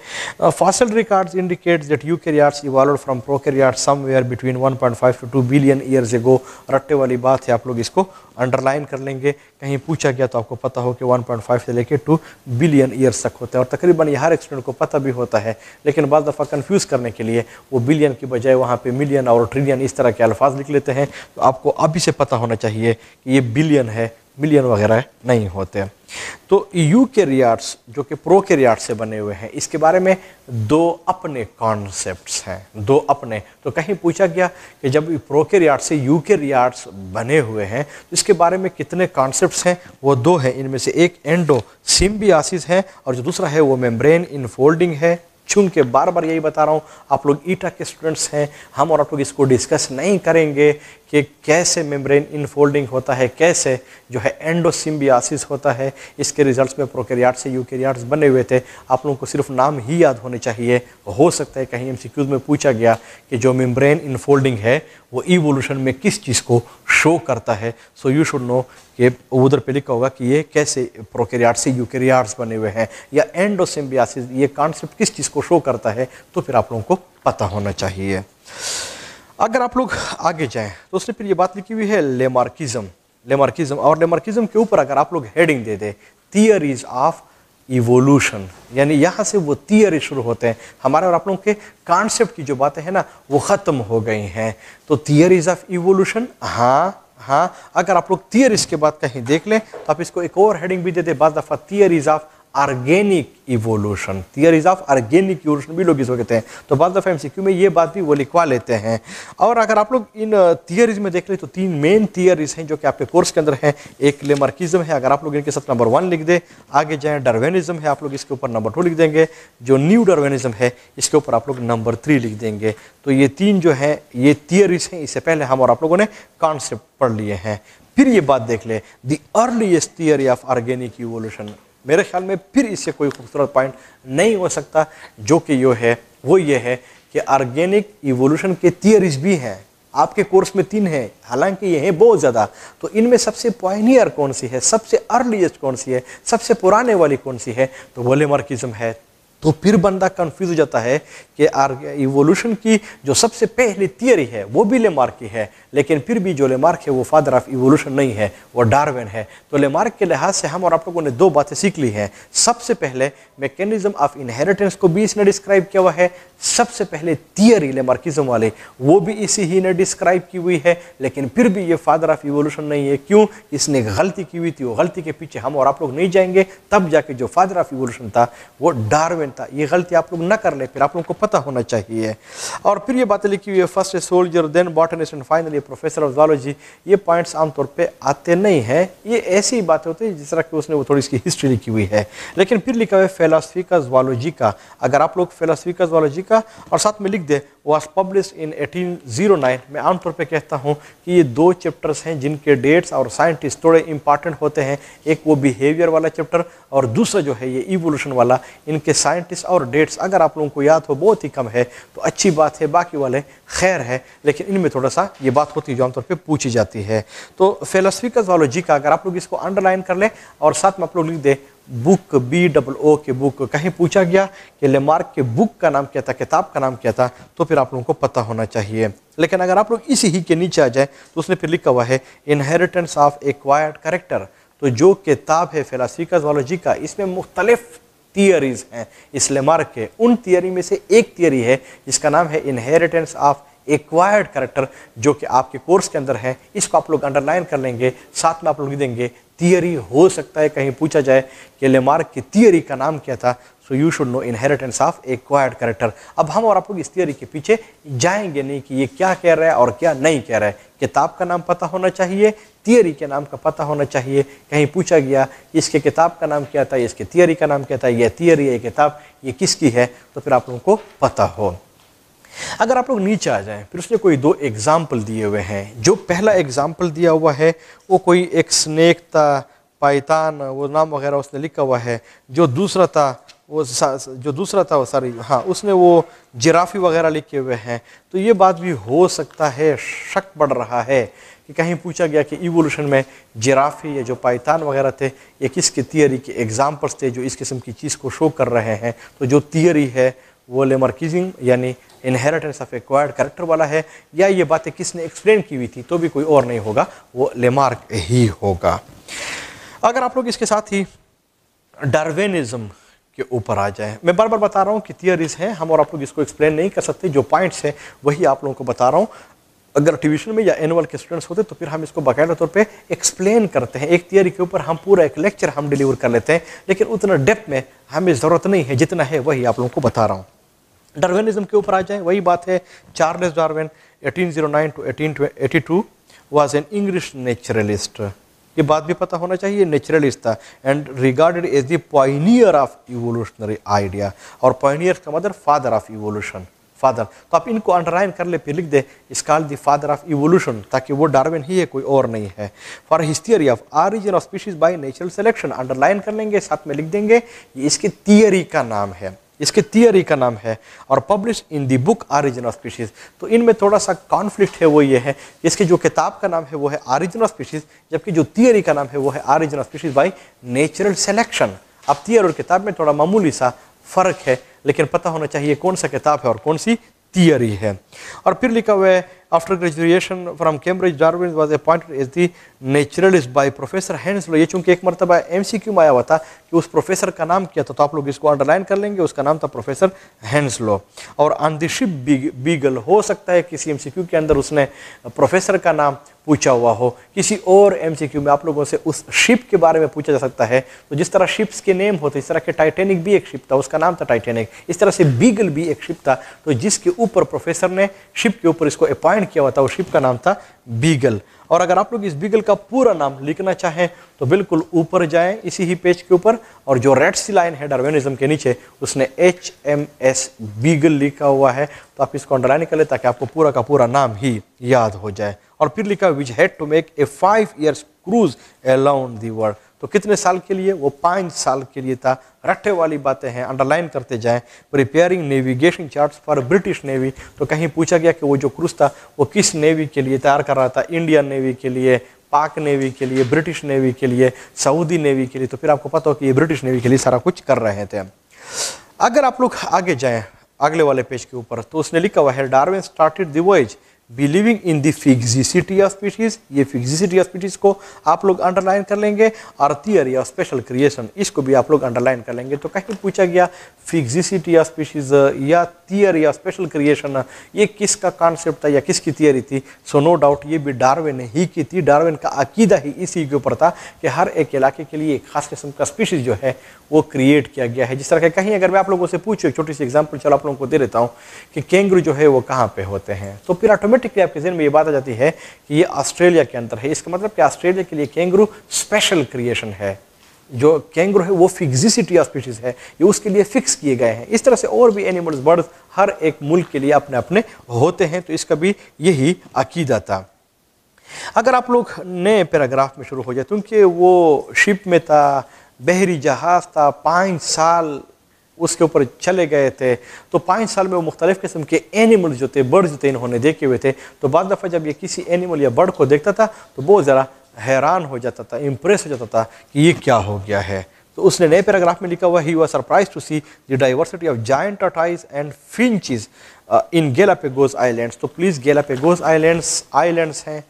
fossil records indicate that eukaryotes evolve from prokaryotes somewhere between 1.5 to two billion years ago रट्टे वाली बात है आप लोग इसको अंडरलाइन कर लेंगे कहीं पूछा गया तो आपको पता हो कि 1.5 से लेकर टू बिलियन ईयर्स तक होते हैं और तकरीबन हर स्टूडेंट को पता भी होता है लेकिन बाद दफ़ा कन्फ्यूज़ करने के लिए वो बिलियन की बजाय वहाँ पर मिलियन और ट्रिलियन इस तरह के अल्फाज लिख लेते हैं तो आपको अभी से पता होना चाहिए कि ये बिलियन है मिलियन वगैरह नहीं होते तो यू के रियार्ट्स जो कि प्रो के रियार्ट से बने हुए हैं इसके बारे में दो अपने कॉन्सेप्ट हैं दो अपने तो कहीं पूछा गया कि जब प्रो के रियार्ट से यू के रियार्ट्स बने हुए हैं तो इसके बारे में कितने कॉन्सेप्ट हैं वो दो हैं इनमें से एक एंडो सिम्बियासिस है और जो दूसरा है वो मेम्ब्रेन इनफोल्डिंग है चूंकि के बार बार यही बता रहा हूँ आप लोग ईटा के स्टूडेंट्स हैं हम और आप लोग इसको डिस्कस नहीं करेंगे कि कैसे मेम्ब्रेन इनफोल्डिंग होता है कैसे जो है एंडोसिम्बियासिस होता है इसके रिजल्ट्स में प्रोकेरियाट्स से यूकेरियाट्स बने हुए थे आप लोगों को सिर्फ नाम ही याद होने चाहिए हो सकता है कहीं एम में पूछा गया कि जो मेम्ब्रेन इनफोल्डिंग है वो इवोल्यूशन में किस चीज़ को शो करता है सो यू शुड नो कि उधर पे लिखा होगा कि ये कैसे प्रोकेरियाट्स से यूकेरियाट्स बने हुए हैं या एंडोसिम्बियासिस ये कॉन्सेप्ट किस चीज़ को शो करता है तो फिर आप लोगों को पता होना चाहिए अगर आप लोग आगे जाएं तो उसने फिर ये बात लिखी हुई है लेमार्किज्म लेमार्किज्म और लेमार्किज्म के ऊपर अगर आप लोग हेडिंग दे दें थियरीज ऑफ इवोल्यूशन यानी यहाँ से वो थियरी शुरू होते हैं हमारे और आप लोगों के कॉन्सेप्ट की जो बातें हैं ना वो ख़त्म हो गई हैं तो थियरीज ऑफ इवोल्यूशन हाँ हाँ अगर आप लोग थियरीज के बाद कहीं देख लें तो आप इसको एक और हेडिंग भी दे दें बाद दफ़ा theories of organic evolution theories of organic evolution भी लोग इसको कहते हैं तो बाद दफ़ा एम में ये बात भी वो लिखवा लेते हैं और अगर आप लोग इन थियरीज में देख लें तो तीन मेन थियरीज हैं जो कि आपके कोर्स के अंदर हैं एक लेमर्किज्म है अगर आप लोग इनके साथ नंबर वन लिख दें आगे जाएँ डरवेनिज्म है आप लोग इसके ऊपर नंबर टू लिख देंगे जो न्यू डरवेनिज्म है इसके ऊपर आप लोग नंबर थ्री लिख देंगे तो ये तीन जो है ये थियरीज हैं इससे पहले हम और आप लोगों ने कॉन्सेप्ट पढ़ लिए हैं फिर ये बात देख ले the earliest theory of organic evolution मेरे ख्याल में फिर इससे कोई खूबसूरत पॉइंट नहीं हो सकता जो कि यो है वो ये है कि आर्गेनिक इवोल्यूशन के थियरीज भी हैं आपके कोर्स में तीन हैं हालांकि ये हैं बहुत ज़्यादा तो इनमें सबसे पॉइनियर कौन सी है सबसे अर्लीस्ट कौन सी है सबसे पुराने वाली कौन सी है तो वोलेमार्किज्म है तो फिर बंदा कंफ्यूज हो जाता है कि आर इवोल्यूशन की जो सबसे पहली थियरी है वो भी लेमार्क की है लेकिन फिर भी जो लेमार्क है वो फादर ऑफ इवोल्यूशन नहीं है वो डार्विन है तो लेमार्क के लिहाज से हम और आप लोगों ने दो बातें सीख ली हैं सबसे पहले मैकेनिज्म ऑफ इनहेरिटेंस को भी इसने डिस्क्राइब किया हुआ है सबसे पहले थियरी लेमार्किज्म वाले वो भी इसी ही ने डिस्क्राइब की हुई है लेकिन फिर भी ये फादर ऑफ इवोल्यूशन नहीं है क्यों इसने गलती की हुई थी वो गलती के पीछे हम और आप लोग नहीं जाएंगे तब जाके जो फादर ऑफ इवोल्यूशन था वो डारवेन इम्पॉर्टेंट था ये गलती आप लोग ना कर ले फिर आप लोगों को पता होना चाहिए और फिर ये बातें लिखी हुई है first a soldier then botanist and finally professor of zoology ये पॉइंट्स आमतौर पर आते नहीं हैं ये ऐसी ही बातें होती है जिस तरह की उसने वो थोड़ी इसकी हिस्ट्री लिखी हुई है लेकिन फिर लिखा हुआ है फेलासफी का जॉलोजी का अगर आप लोग फेलासफी का जॉलोजी का और साथ में लिख दे वॉज पब्लिश इन 1809 मैं आमतौर पर कहता हूँ कि ये दो चैप्टर्स हैं जिनके डेट्स और साइंटिस्ट थोड़े इंपॉर्टेंट होते हैं एक वो बिहेवियर वाला चैप्टर और दूसरा जो है ये इवोल्यूशन वाला इनके साइंस साइंटिस्ट और डेट्स अगर आप लोगों को याद हो बहुत ही कम है तो अच्छी बात है बाकी वाले खैर है लेकिन इनमें थोड़ा सा ये बात होती है जो आमतौर पर पूछी जाती है तो फेलोसफिकल जोलॉजी का अगर आप लोग इसको अंडरलाइन कर लें और साथ में आप लोग लिख दें बुक बी डबल ओ के बुक कहीं पूछा गया कि लेमार्क के बुक का नाम क्या था किताब का नाम क्या था तो फिर आप लोगों को पता होना चाहिए लेकिन अगर आप लोग इसी ही के नीचे आ जाए तो उसने फिर लिखा हुआ है इनहेरिटेंस ऑफ एक्वायर्ड करेक्टर तो जो किताब है फिलासफी का इसमें मुख्तलिफ थियरीज हैं इस लेमार्क के उन थियरी में से एक थियरी है जिसका नाम है इनहेरिटेंस ऑफ एक्वायर्ड करेक्टर जो कि आपके कोर्स के अंदर है इसको आप लोग अंडरलाइन कर लेंगे साथ में आप लोग देंगे थियरी हो सकता है कहीं पूछा जाए कि लेमार्क की थियरी का नाम क्या था so you should know inheritance of acquired character अब हम और आप लोग इस थियरी के पीछे जाएंगे नहीं कि ये क्या कह रहा है और क्या नहीं कह रहा है किताब का नाम पता होना चाहिए थियरी के नाम का पता होना चाहिए कहीं पूछा गया इसके किताब का नाम क्या था इसके थियरी का नाम क्या था यह थियरी है किताब ये किसकी है तो फिर आप लोगों को पता हो अगर आप लोग नीचे आ जाएं फिर उसने कोई दो एग्जाम्पल दिए हुए हैं जो पहला एग्जाम्पल दिया हुआ है वो कोई एक स्नेक था पाइतान वो नाम वगैरह उसने लिखा हुआ है जो दूसरा था वो जो दूसरा था वो सारी हाँ उसमें वो जिराफी वगैरह लिखे हुए हैं तो ये बात भी हो सकता है शक बढ़ रहा है कि कहीं पूछा गया कि इवोल्यूशन में जिराफी या जो पाइथान वगैरह थे ये किसके थियरी के एग्ज़ाम्पल्स थे जो इस किस्म की चीज़ को शो कर रहे हैं तो जो थियरी है वो लेमरकिजिंग यानी इनहेरिटेंस ऑफ एक्वायर्ड करेक्टर वाला है या ये बातें किसने एक्सप्लेन की हुई थी तो भी कोई और नहीं होगा वो लेमार्क ही होगा अगर आप लोग इसके साथ ही डार्वेनिज़म के ऊपर आ जाए मैं बार बार बता रहा हूँ कि थियरीज हैं हम और आप लोग इसको एक्सप्लेन नहीं कर सकते जो पॉइंट्स हैं वही आप लोगों को बता रहा हूँ अगर ट्यूशन में या एनुअल के स्टूडेंट्स होते तो फिर हम इसको बाकायदा तौर पे एक्सप्लेन करते हैं एक थियरी के ऊपर हम पूरा एक लेक्चर हम डिलीवर कर लेते हैं लेकिन उतना डेप्थ में हमें ज़रूरत नहीं है जितना है वही आप लोगों को बता रहा हूँ डार्विनिज्म के ऊपर आ जाए वही बात है Charles Darwin 1809 to two was an English naturalist ये बात भी पता होना चाहिए नेचुरलिस्ट था and regarded as the pioneer of evolutionary idea और पॉइनियर का mother father of evolution father तो आप इनको अंडरलाइन कर ले फिर लिख दे स्कॉल द फादर ऑफ इवोल्यूशन ताकि वो डार्विन ही है कोई और नहीं है for his theory of origin of species by natural selection underline कर लेंगे साथ में लिख देंगे ये इसकी थियरी का नाम है इसके थियरी का नाम है और publish in the book origin of species तो इनमें थोड़ा सा कॉन्फ्लिक्ट है वो ये है इसके जो किताब का नाम है वो है आरिजिन ऑफ स्पीशीज़ जबकि जो थियरी का नाम है वो है origin of species by natural selection अब थियर और किताब में थोड़ा मामूली सा फ़र्क है लेकिन पता होना चाहिए कौन सा किताब है और कौन सी थियरी है और फिर लिखा हुआ है After graduation from Cambridge, Darwin was appointed as the naturalist by Professor Henslow. ये चूंकि एक मरतबा एम सी क्यू में आया हुआ था कि उस प्रोफेसर का नाम क्या था तो आप लोग इसको अंडरलाइन कर लेंगे उसका नाम था प्रोफेसर हैंसलो और ऑन द शिप बीगल हो सकता है किसी एम सी क्यू के अंदर उसने प्रोफेसर का नाम पूछा हुआ हो किसी और एम में आप लोगों से उस शिप के बारे में पूछा जा सकता है तो जिस तरह शिप्स के नेम होते इस तरह के टाइटेनिक भी एक शिप था उसका नाम था टाइटेनिक इस तरह से बीगल भी एक शिप था तो जिसके ऊपर प्रोफेसर ने शिप के ऊपर इसको अपॉइंट डिज़ाइन किया हुआ था उस शिप का नाम था बीगल और अगर आप लोग इस बीगल का पूरा नाम लिखना चाहें तो बिल्कुल ऊपर जाएं इसी ही पेज के ऊपर और जो रेड सी लाइन है डार्विनिज्म के नीचे उसने एच एम एस बीगल लिखा हुआ है तो आप इसको अंडरलाइन कर लें ताकि आपको पूरा का पूरा नाम ही याद हो जाए और फिर लिखा which had to make a five years cruise around the world तो कितने साल के लिए वो पाँच साल के लिए था रट्टे वाली बातें हैं अंडरलाइन करते जाएं preparing navigation charts for British navy तो कहीं पूछा गया कि वो जो क्रूज था वो किस नेवी के लिए तैयार कर रहा था इंडियन नेवी के लिए पाक नेवी के लिए ब्रिटिश नेवी के लिए सऊदी नेवी के लिए तो फिर आपको पता हो कि ये ब्रिटिश नेवी के लिए सारा कुछ कर रहे थे अगर आप लोग आगे जाएँ अगले वाले पेज के ऊपर तो उसने लिखा हुआ है Darwin started the voyage believing in the of species ये फिग्जिसिटी ऑफ स्पीशीज को आप लोग अंडरलाइन कर लेंगे और थियरी ऑफ स्पेशल क्रिएशन इसको भी आप लोग अंडरलाइन कर लेंगे तो कहीं पूछा गया फिग्जिसिटी ऑफ स्पीशीज या थियरी ऑफ स्पेशल क्रिएशन ये किसका कॉन्सेप्ट था या किसकी थियरी थी सो नो डाउट ये भी डार्विन ही की थी डार्विन का अकीदा ही इसी के ऊपर था कि हर एक इलाके के लिए एक खास किस्म का स्पीशीज जो है वो क्रिएट किया गया है जिस तरह के कहीं अगर मैं आप लोगों से पूछूँ एक छोटी सी एग्जाम्पल चलो आप लोगों को दे देता हूँ कि केंगरू जो है वो कहाँ पर होते हैं तो फिर ऑटोमेटिक ऑटोमेटिक एप्लीकेशन में ये बात आ जाती है कि ये ऑस्ट्रेलिया के अंदर है इसका मतलब कि ऑस्ट्रेलिया के लिए कैंगरू स्पेशल क्रिएशन है जो कैंगरू है वो फिक्सिसिटी ऑफ स्पीशीज़ है ये उसके लिए फिक्स किए गए हैं इस तरह से और भी एनिमल्स बर्ड्स हर एक मुल्क के लिए अपने अपने होते हैं तो इसका भी यही अकीदा था अगर आप लोग नए पैराग्राफ में शुरू हो जाए क्योंकि वो शिप में था बहरी जहाज़ था पाँच साल उसके ऊपर चले गए थे तो पाँच साल में वो मुख्तलिफ़ किस्म के एनिमल जो थे बर्ड जो थे इन्होंने देखे हुए थे तो बाद दफ़ा जब ये किसी एनिमल या बर्ड को देखता था तो बहुत ज़रा हैरान हो जाता था इम्प्रेस हो जाता था कि ये क्या हो गया है तो उसने नए पैराग्राफ में लिखा हुआ he was surprised to see the diversity of giant tortoise and finches in Galapagos Islands तो प्लीज़ गेलापेगोज आइलैंड्स आइलैंड्स हैं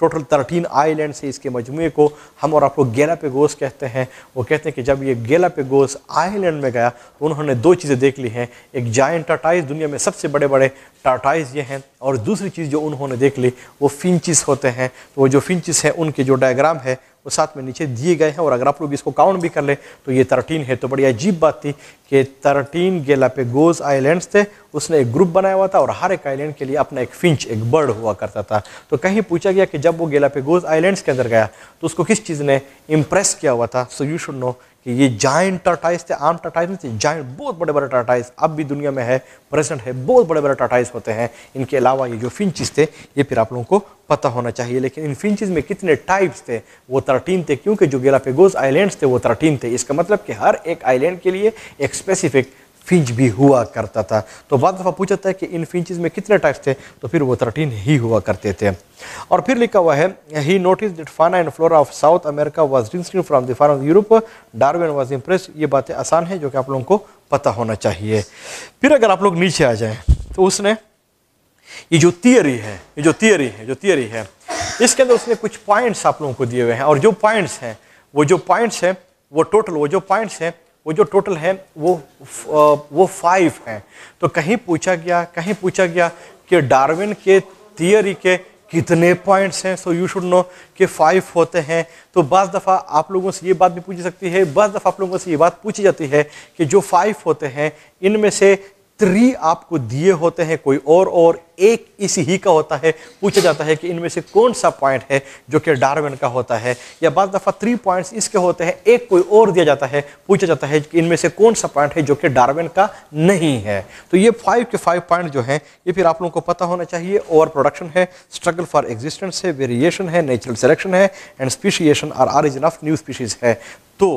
टोटल थर्टीन आइलैंड से इसके मजमू को हम और आप लोग गेला पे गोस कहते हैं वो कहते हैं कि जब ये गेला पे गोस आइलैंड में गया तो उन्होंने दो चीज़ें देख ली हैं एक जाइन टाटाइज दुनिया में सबसे बड़े बड़े टाटाइज ये हैं और दूसरी चीज़ जो उन्होंने देख ली वो फिंचिस होते हैं तो वो जो फिंचिस हैं उनके जो डायग्राम है वो साथ में नीचे दिए गए हैं और अगर आप लोग इसको काउंट भी कर लें तो ये तर्टीन है तो बड़ी अजीब बात थी कि पे गेलापेगोज आइलैंड्स थे उसने एक ग्रुप बनाया हुआ था और हर एक आइलैंड के लिए अपना एक फिंच एक बर्ड हुआ करता था तो कहीं पूछा गया कि जब वो गेलापेगोज आइलैंड्स के अंदर गया तो उसको किस चीज़ ने इम्प्रेस किया हुआ था सो यू शुड नो कि ये जाइंट टाटाइस थे आम टाटाइस नहीं थे जाइंट बहुत बड़े बड़े टाटाइस अब भी दुनिया में है प्रेजेंट है बहुत बड़े बड़े टाटाइस होते हैं इनके अलावा ये जो फिंचिस थे ये फिर आप लोगों को पता होना चाहिए लेकिन इन फिंचिस में कितने टाइप्स थे वो थर्टीन थे क्योंकि जो गेलापेगोज आइलैंड थे वो थर्टीन थे इसका मतलब कि हर एक आइलैंड के लिए एक स्पेसिफिक फिंच भी हुआ करता था तो बाद दफ़ा पूछा था कि इन फिंचज़ में कितने टाइप्स थे तो फिर वो थर्टीन ही हुआ करते थे और फिर लिखा हुआ है he notice that fauna and flora of South America was distinct from the of Europe Darwin was impress ये बातें आसान है जो कि आप लोगों को पता होना चाहिए फिर अगर आप लोग नीचे आ जाएँ तो उसने ये जो थियरी है ये जो थियरी है जो थियरी है इसके अंदर उसने कुछ पॉइंट्स आप लोगों को दिए हुए हैं और जो पॉइंट्स हैं वो जो पॉइंट्स हैं वो टोटल वो जो पॉइंट्स हैं वो जो टोटल है वो वो फाइव हैं तो कहीं पूछा गया कहीं पूछा गया कि डार्विन के थियरी के कितने पॉइंट्स हैं सो यू शुड नो कि फाइव होते हैं तो बस दफ़ा आप लोगों से ये बात भी पूछी सकती है बस दफ़ा आप लोगों से ये बात पूछी जाती है कि जो फाइव होते हैं इनमें से थ्री आपको दिए होते हैं कोई और और एक इसी ही का होता है पूछा जाता है कि इनमें से कौन सा पॉइंट है जो कि डार्विन का होता है या बाद दफ़ा थ्री पॉइंट्स इसके होते हैं एक कोई और दिया जाता है पूछा जाता है कि इनमें से कौन सा पॉइंट है जो कि डार्विन का नहीं है तो ये फाइव के फाइव पॉइंट जो हैं ये फिर आप लोगों को पता होना चाहिए ओवर प्रोडक्शन है स्ट्रगल फॉर एग्जिस्टेंस है वेरिएशन है नेचुरल सेलेक्शन है एंड स्पीशिएशन और आरिजिन ऑफ न्यू स्पीशीज़ है तो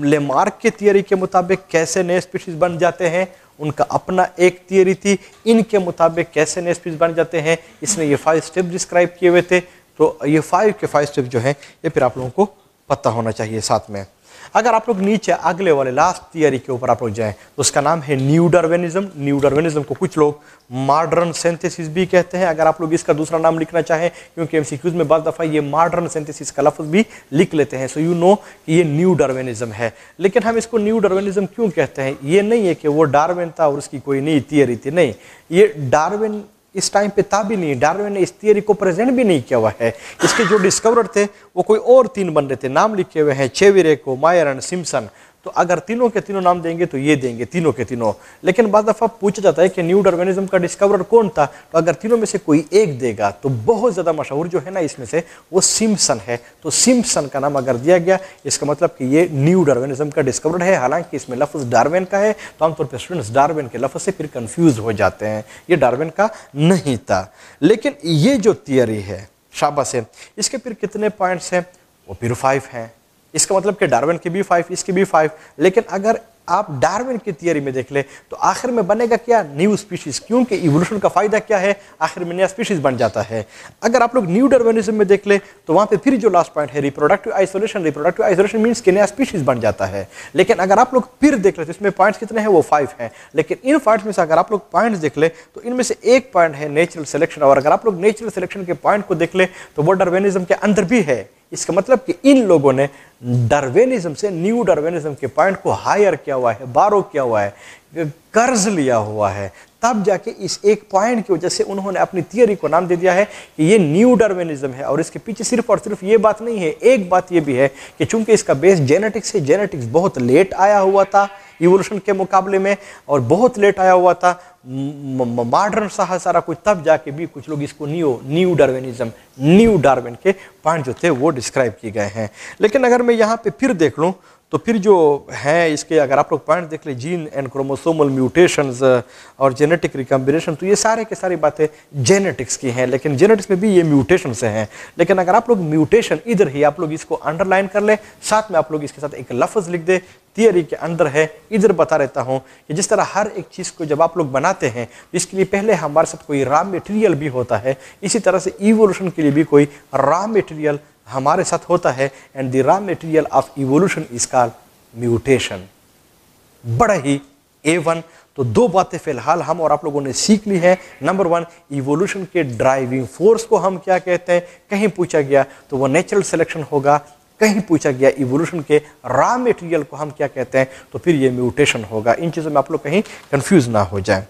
लेमार्क के थियरी के मुताबिक कैसे नए स्पीशीज़ बन जाते हैं उनका अपना एक थियरी थी इनके मुताबिक कैसे नए स्पीच बन जाते हैं इसने ये फाइव स्टेप डिस्क्राइब किए हुए थे तो ये फाइव के फाइव स्टेप जो हैं ये फिर आप लोगों को पता होना चाहिए साथ में अगर आप लोग नीचे अगले वाले लास्ट थियरी के ऊपर आप लोग जाएँ तो उसका नाम है न्यू डरवेनिज्म न्यू डरवेनिज्म को कुछ लोग मॉडर्न सेंथेसिस भी कहते हैं अगर आप लोग इसका दूसरा नाम लिखना चाहें क्योंकि क्यूज में बार दफ़ा ये मॉडर्न सेंथेसिस का लफ्ज़ भी लिख लेते हैं सो यू नो कि ये न्यू डरवेनिज्म है लेकिन हम इसको न्यू डरवेनिज्म क्यों कहते हैं ये नहीं है कि वो डार्विन था और उसकी कोई नई थियरी थी नहीं ये डार्विन इस टाइम पे था भी नहीं डार्विन ने इस थियरी को प्रेजेंट भी नहीं किया हुआ है इसके जो डिस्कवर थे वो कोई और तीन बन रहे थे नाम लिखे हुए हैं चेविरे को मायरन सिम्सन तो अगर तीनों के तीनों नाम देंगे तो ये देंगे तीनों के तीनों लेकिन बाद दफ़ा पूछा जाता है कि न्यू डार्विनिज्म का डिस्कवर कौन था तो अगर तीनों में से कोई एक देगा तो बहुत ज़्यादा मशहूर जो है ना इसमें से वो सिम्सन है तो सिम्सन का नाम अगर दिया गया इसका मतलब कि ये न्यू डार्विनिज्म का डिस्कवर है हालांकि इसमें लफ्ज़ डारवेन का है तो आमतौर पर स्टूडेंट्स डारवेन के लफ्ज़ से फिर कन्फ्यूज़ हो जाते हैं ये डारवेन का नहीं था लेकिन ये जो थियरी है शाबा से इसके फिर कितने पॉइंट्स हैं वो फिर फाइव हैं इसका मतलब कि डार्विन की भी फाइव इसकी भी फाइव लेकिन अगर आप डार्विन की थियरी में देख ले तो आखिर में बनेगा क्या न्यू स्पीशीज़ क्योंकि इवोल्यूशन का फ़ायदा क्या है आखिर में नया स्पीशीज़ बन जाता है अगर आप लोग न्यू डार्विनिज्म में देख ले तो वहां पे फिर जो लास्ट पॉइंट है reproductive isolation reproductive isolation means कि नया स्पीशीज़ बन जाता है लेकिन अगर आप लोग फिर देख ले तो इसमें पॉइंट कितने हैं वो फाइव है लेकिन इन पॉइंट में से अगर आप लोग पॉइंट देख ले तो इनमें से एक पॉइंट है नेचुरल सिलेक्शन और अगर आप लोग नेचुरल सिलेक्शन के पॉइंट को देख ले तो वो डार्विनिज्म के अंदर भी है इसका मतलब कि इन लोगों ने डार्विनिज्म से न्यू डार्विनिज्म के पॉइंट को हायर किया किया हुआ है बारो किया हुआ है कर्ज लिया हुआ है तब जाके इस एक पॉइंट की वजह से उन्होंने अपनी थियरी को नाम दे दिया है कि ये न्यू डर्मेनिज्म है और इसके पीछे सिर्फ और सिर्फ ये बात नहीं है एक बात ये भी है कि चूंकि इसका बेस जेनेटिक्स है जेनेटिक्स बहुत लेट आया हुआ था इवोल्यूशन के मुकाबले में और बहुत लेट आया हुआ था मॉडर्न सा सारा कुछ तब जाके भी कुछ लोग इसको new new Darwinism new Darwin के पॉइंट जो थे वो डिस्क्राइब किए गए हैं लेकिन अगर मैं यहाँ पे फिर देख लूँ तो फिर जो हैं इसके अगर आप लोग पॉइंट देख लें जीन एंड क्रोमोसोमल म्यूटेशंस और जेनेटिक रिकम्बिनेशन तो ये सारे के सारी बातें जेनेटिक्स की हैं लेकिन जेनेटिक्स में भी ये म्यूटेशन से हैं लेकिन अगर आप लोग म्यूटेशन इधर ही आप लोग इसको अंडरलाइन कर लें साथ में आप लोग इसके साथ एक लफ्ज़ लिख दें थियरी के अंदर है इधर बता रहता हूँ कि जिस तरह हर एक चीज़ को जब आप लोग बनाते हैं इसके लिए पहले हमारे साथ कोई रॉ मटेरियल भी होता है इसी तरह से इवोल्यूशन के लिए भी कोई रॉ मटेरियल हमारे साथ होता है and the raw material of evolution is call mutation बड़ा ही ए वन तो दो बातें फिलहाल हम और आप लोगों ने सीख ली है नंबर वन इवोल्यूशन के ड्राइविंग फोर्स को हम क्या कहते हैं कहीं पूछा गया तो वह नेचुरल सिलेक्शन होगा कहीं पूछा गया इवोल्यूशन के रॉ मेटीरियल को हम क्या कहते हैं तो फिर ये म्यूटेशन होगा इन चीज़ों में आप लोग कहीं कन्फ्यूज ना हो जाए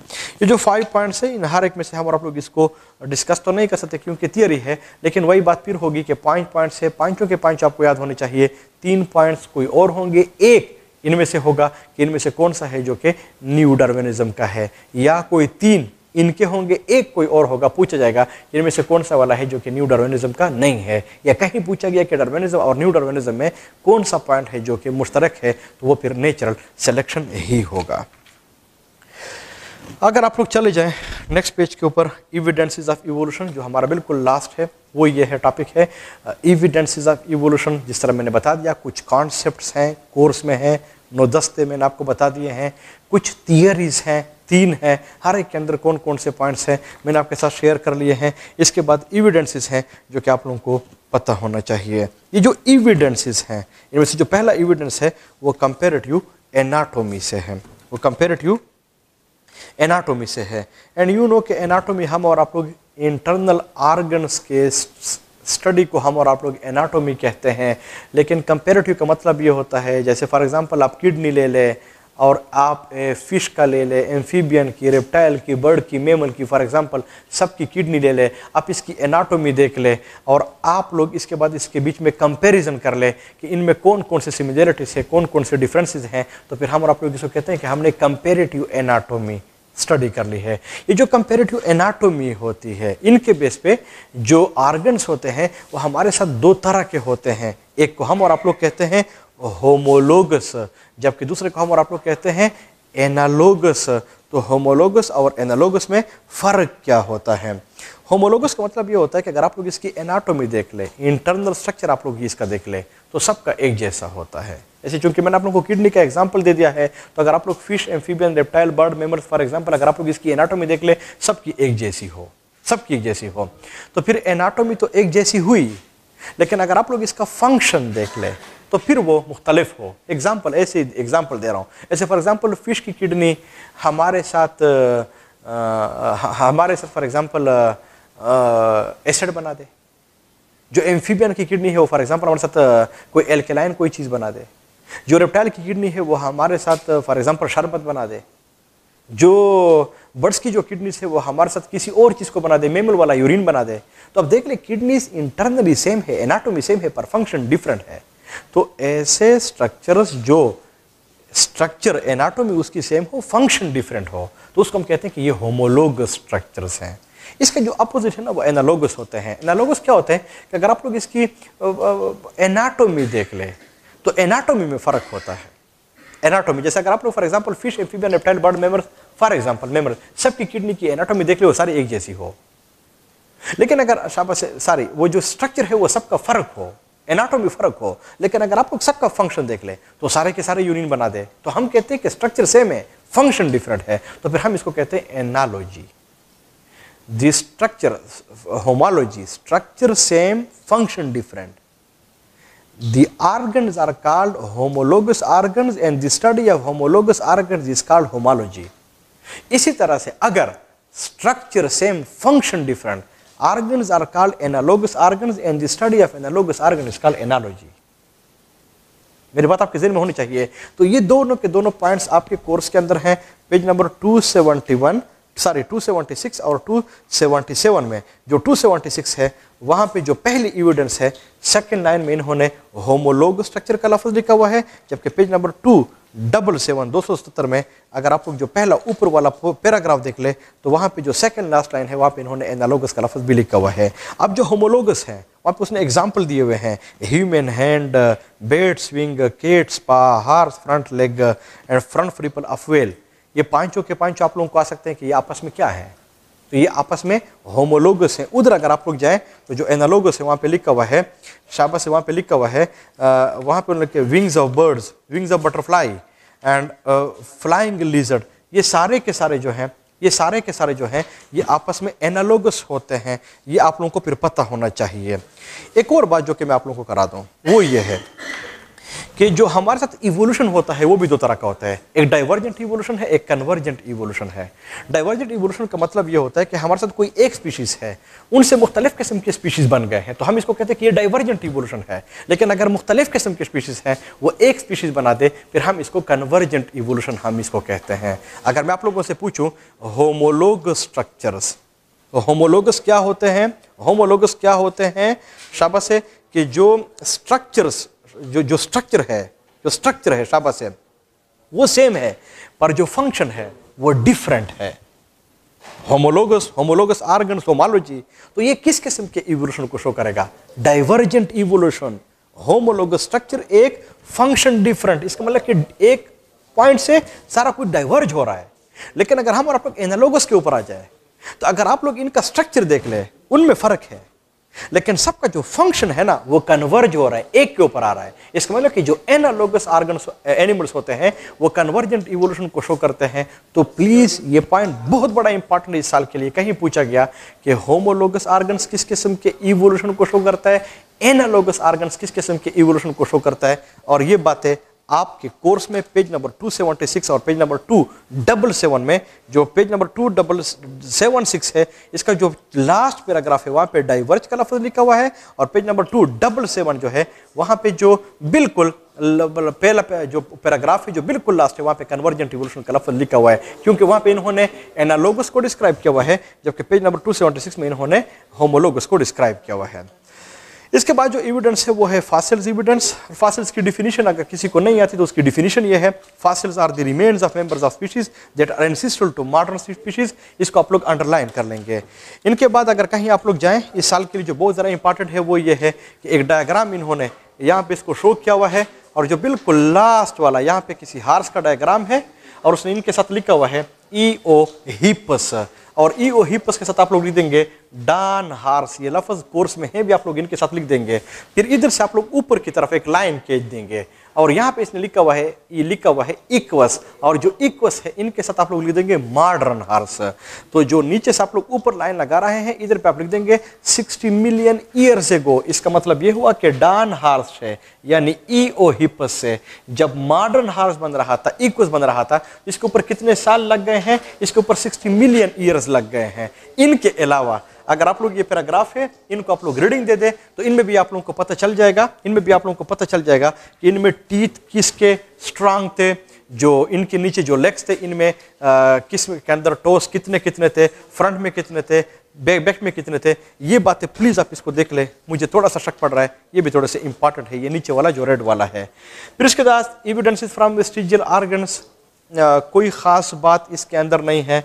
ये जो फाइव पॉइंट्स है इन हर एक में से हम और आप लोग इसको डिस्कस तो नहीं कर सकते क्योंकि थियरी है लेकिन वही बात फिर होगी कि पाँच पॉइंट्स है पाँचों के पॉइंट आपको याद होने चाहिए तीन पॉइंट्स कोई और होंगे एक इनमें से होगा कि इनमें से कौन सा है जो कि न्यू डर्वेनिज्म का है या कोई तीन इनके होंगे एक कोई और होगा पूछा जाएगा इनमें से कौन सा वाला है जो कि न्यू डार्विनिज्म का नहीं है या कहीं पूछा गया कि डार्विनिज्म और न्यू डार्विनिज्म में कौन सा पॉइंट है जो कि मुश्तरक है तो वो फिर नेचुरल सेलेक्शन ही होगा अगर आप लोग चले जाएं नेक्स्ट पेज के ऊपर इविडेंसिस ऑफ इवोल्यूशन जो हमारा बिल्कुल लास्ट है वो ये है टॉपिक है इविडेंसिस ऑफ इवोल्यूशन जिस तरह मैंने बता दिया कुछ कॉन्सेप्ट्स हैं कोर्स में हैं नौ दस थे मैंने आपको बता दिए हैं कुछ थियरीज हैं तीन हैं हर एक के अंदर कौन कौन से पॉइंट्स हैं मैंने आपके साथ शेयर कर लिए हैं इसके बाद इविडेंसेस हैं जो कि आप लोगों को पता होना चाहिए ये जो इविडेंसेस हैं इनमें से जो पहला इविडेंस है वो कंपेरेटिव एनाटोमी से है वो कंपेरेटिव एनाटोमी से है एंड यू नो कि एनाटोमी हम और आप लोग इंटरनल आर्गन्स के स्टडी को हम और आप लोग एनाटोमी कहते हैं लेकिन कंपेरेटिव का मतलब ये होता है जैसे फॉर एग्ज़ाम्पल आप किडनी ले लें और आप फ़िश का ले लें एम्फीबियन की रेप्टाइल की बर्ड की मेमल की फॉर एग्ज़ाम्पल सब की किडनी ले लें आप इसकी एनाटोमी देख लें और आप लोग इसके बाद इसके बीच में कंपैरिजन कर लें कि इनमें कौन कौन से सिमिलरिटीज़ है कौन कौन से डिफरेंसेस हैं तो फिर हम और आप लोग इसको कहते हैं कि हमने कंपेरेटिव एनाटोमी स्टडी कर ली है ये जो कंपेरेटिव एनाटोमी होती है इनके बेस पे जो ऑर्गन्स होते हैं वो हमारे साथ दो तरह के होते हैं एक को हम और आप लोग कहते हैं होमोलोगस जबकि दूसरे को हम और आप लोग कहते हैं एनालोगस तो होमोलोगस और एनालोगस में फ़र्क क्या होता है होमोलोगस का मतलब ये होता है कि अगर आप लोग इसकी एनाटोमी देख लें इंटरनल स्ट्रक्चर आप लोग इसका देख लें तो सबका एक जैसा होता है जैसे चूंकि मैंने आप लोगों को किडनी का एग्जाम्पल दे दिया है तो अगर आप लोग fish amphibian reptile bird mammals for example अगर आप लोग इसकी एनाटोमी देख ले सबकी एक जैसी हो सबकी एक जैसी हो तो फिर एनाटोमी तो एक जैसी हुई लेकिन अगर आप लोग इसका फंक्शन देख लें तो फिर वो मुख्तलिफ हो एग्ज़ाम्पल ऐसे एग्ज़ाम्पल दे रहा हूँ ऐसे फॉर एग्ज़ाम्पल फ़िश की किडनी हमारे साथ आ, हमारे साथ फॉर एग्ज़ाम्पल एसिड बना दे जो एम्फीबियन की किडनी है वो फॉर एग्ज़ाम्पल हमारे साथ कोई एल्केलाइन कोई चीज़ बना दे जो रेप्टाइल की किडनी है वो हमारे साथ फॉर एग्ज़ाम्पल शरबत बना दे जो बर्ड्स की जो किडनी है वो हमारे साथ किसी और चीज़ को बना दे मेमल वाला यूरिन बना दे तो अब देख ले किडनीज इंटरनली सेम है एनाटोमी सेम है पर फंक्शन डिफरेंट है तो ऐसे स्ट्रक्चर जो स्ट्रक्चर एनाटोमी उसकी सेम हो फंक्शन डिफरेंट हो तो उसको हम कहते हैं कि ये होमोलोग स्ट्रक्चर्स हैं इसके जो अपोजिट है ना वो एनालोगस होते हैं एनालोगस क्या होते हैं कि अगर आप लोग इसकी एनाटोमी देख लें तो एनाटोमी में फ़र्क होता है एनाटोमी जैसे अगर आप लोग for example fish amphibian reptile bird mammal for example mammal सबकी किडनी की एनाटोमी देख लो सारे एक जैसी हो लेकिन अगर सारी वो जो स्ट्रक्चर है वो सबका फ़र्क हो एनाटोमी फ़र्क हो लेकिन अगर आप लोग सबका फंक्शन देख ले तो सारे के सारे यूनियन बना दे तो हम कहते हैं कि स्ट्रक्चर सेम है फंक्शन डिफरेंट है तो फिर हम इसको कहते हैं analogy the structure homology structure same function different the organs are called homologous organs and the study of homologous organs is called homology isi tarah se agar structure same function different organs are called analogous organs and the study of analogous organs is called analogy मेरी बात आपके जहन में होनी चाहिए तो ये दोनों के दोनों पॉइंट्स आपके कोर्स के अंदर हैं पेज नंबर 271 सॉरी 276 और 277 में जो 276 है वहां पे जो पहली इविडेंस है सेकंड लाइन में इन्होंने होमोलोग स्ट्रक्चर का लफज लिखा हुआ है जबकि page number two double seven दो सौ सत्तर में अगर आप लोग जो पहला ऊपर वाला पैराग्राफ देख ले तो वहां पे जो सेकंड लास्ट लाइन है वहां पे इन्होंने एनालोगस का लफ्ज भी लिखा हुआ है अब जो होमोलोगस है वहां पे उसने एग्जांपल दिए हुए हैं human hand bat's wing cat's paw horse front leg and front flipper of whale ये पांचों के पांच आप लोगों को आ सकते हैं कि ये आपस में क्या है तो ये आपस में होमोलोगस हैं उधर अगर आप लोग जाएं तो जो एनालोगस है वहाँ पे लिखा हुआ है शाबा से वहाँ पे लिखा हुआ है वहाँ पे लिखे wings of birds wings of butterfly and flying lizard ये सारे के सारे जो हैं ये सारे के सारे जो हैं ये आपस में एनालोगस होते हैं ये आप लोगों को फिर पता होना चाहिए एक और बात जो कि मैं आप लोगों को करा दूँ वो ये है कि जो हमारे साथ इवोल्यूशन होता है वो भी दो तरह का होता है एक डाइवर्जेंट इवोल्यूशन है एक कन्वर्जेंट इवोल्यूशन है डाइवर्जेंट इवोल्यूशन का मतलब ये होता है कि हमारे साथ कोई एक स्पीशीज़ है उनसे मुख्तलिफ किस्म के स्पीशीज़ बन गए हैं तो हम इसको कहते हैं कि ये डाइवर्जेंट इवोल्यूशन है लेकिन अगर मुख्तलिफ किस्म के स्पीशीज़ हैं वो एक स्पीशीज़ बना दे फिर हम इसको कन्वर्जेंट इवोल्यूशन हम इसको कहते हैं अगर मैं आप लोगों से पूछूँ होमोलोग स्ट्रक्चर्स तो होमोलोगस क्या होते हैं होमोलोगस क्या होते हैं शाबा से कि जो स्ट्रक्चर्स जो जो स्ट्रक्चर है जो स्ट्रक्चर है शाबा सेम वो सेम है पर जो फंक्शन है वो डिफरेंट है होमोलोगस होमोलोगस आर्गन होमालोजी तो ये किस किस्म के इवोल्यूशन को शो करेगा डाइवर्जेंट इवोल्यूशन होमोलोगस स्ट्रक्चर एक फंक्शन डिफरेंट इसका मतलब कि एक पॉइंट से सारा कुछ डाइवर्ज हो रहा है लेकिन अगर हम और आप लोग एनालोगस के ऊपर आ जाए तो अगर आप लोग इनका स्ट्रक्चर देख ले उनमें फ़र्क है लेकिन सबका जो फंक्शन है ना वो कन्वर्ज हो रहा है एक के ऊपर आ रहा है इसका मतलब कि जो एनालोगस आर्गन एनिमल्स होते हैं वो कन्वर्जेंट इवोल्यूशन को शो करते हैं तो प्लीज़ ये पॉइंट बहुत बड़ा इंपॉर्टेंट इस साल के लिए कहीं पूछा गया कि होमोलोगस ऑर्गन किस किस्म के इवोल्यूशन को शो करता है एनालोगस ऑर्गन किस किस्म के इवोल्यूशन को शो करता है और ये बातें आपके कोर्स में पेज नंबर 276 और page number two double seven में जो page number two double seven six है इसका जो लास्ट पैराग्राफ है वहाँ पे डाइवर्ज का लफ्ज़ लिखा हुआ है और page number two double seven जो है वहाँ पे जो बिल्कुल पहला जो पैराग्राफ है जो बिल्कुल लास्ट है वहाँ पे कन्वर्जेंट रिवोल्यूशन का लफ्ज़ लिखा हुआ है क्योंकि वहाँ पे इन्होंने एनालोगस को डिस्क्राइब किया हुआ है जबकि पेज नंबर 276 में इन्होंने होमोलोगस को डिस्क्राइब किया हुआ है इसके बाद जो एविडेंस है वो है फासिल्स एविडेंस फासिल्स की डिफिनीशन अगर किसी को नहीं आती तो उसकी डिफिनीशन ये है fossils are the remains of members of species that are ancestral to modern species इसको आप लोग अंडरलाइन कर लेंगे इनके बाद अगर कहीं आप लोग जाएँ इस साल के लिए जो बहुत ज़्यादा इंपॉर्टेंट है वो ये है कि एक डायग्राम इन्होंने यहाँ पर इसको शो किया हुआ है और जो बिल्कुल लास्ट वाला यहाँ पर किसी हार्स का डायग्राम है और उसने इनके साथ लिखा हुआ है ई ओ हिपस और ई ओ हिप्पस के साथ आप लोग लिख देंगे डान हार्स ये लफज कोर्स में है भी आप लोग इनके साथ लिख देंगे फिर इधर से आप लोग ऊपर की तरफ एक लाइन खींच देंगे और यहाँ पे इसने लिखा हुआ है ये लिखा हुआ है इक्वस और जो इक्वस है इनके साथ आप लोग लिख देंगे मॉडर्न हार्स तो जो नीचे से आप लोग ऊपर लाइन लगा रहे हैं इधर पे आप लिख देंगे 60 मिलियन ईयर से गो इसका मतलब ये हुआ कि डान हार्स है यानी ई ओ हिपस से जब मॉडर्न हार्स बन रहा था इक्वस बन रहा था इसके ऊपर कितने साल लग गए हैं इसके ऊपर सिक्सटी मिलियन ईयर्स लेक्चर्स लग गए हैं इनके अलावा अगर आप लोग ये पैराग्राफ है इनको आप लोग रीडिंग दे दें तो इनमें भी आप लोगों को पता चल जाएगा इनमें भी आप लोगों को पता चल जाएगा कि इनमें टीथ किसके स्ट्रांग थे जो इनके नीचे जो लेग्स थे इनमें किस के अंदर टोस कितने कितने थे फ्रंट में कितने थे बैक बैक में कितने थे ये बातें प्लीज़ आप इसको देख लें मुझे थोड़ा सा शक पड़ रहा है ये भी थोड़ा सा इंपॉर्टेंट है ये नीचे वाला जो रेड वाला है फिर इसके बाद एविडेंसेस फ्राम वेस्टिजियल आर्गन्स कोई ख़ास बात इसके अंदर नहीं है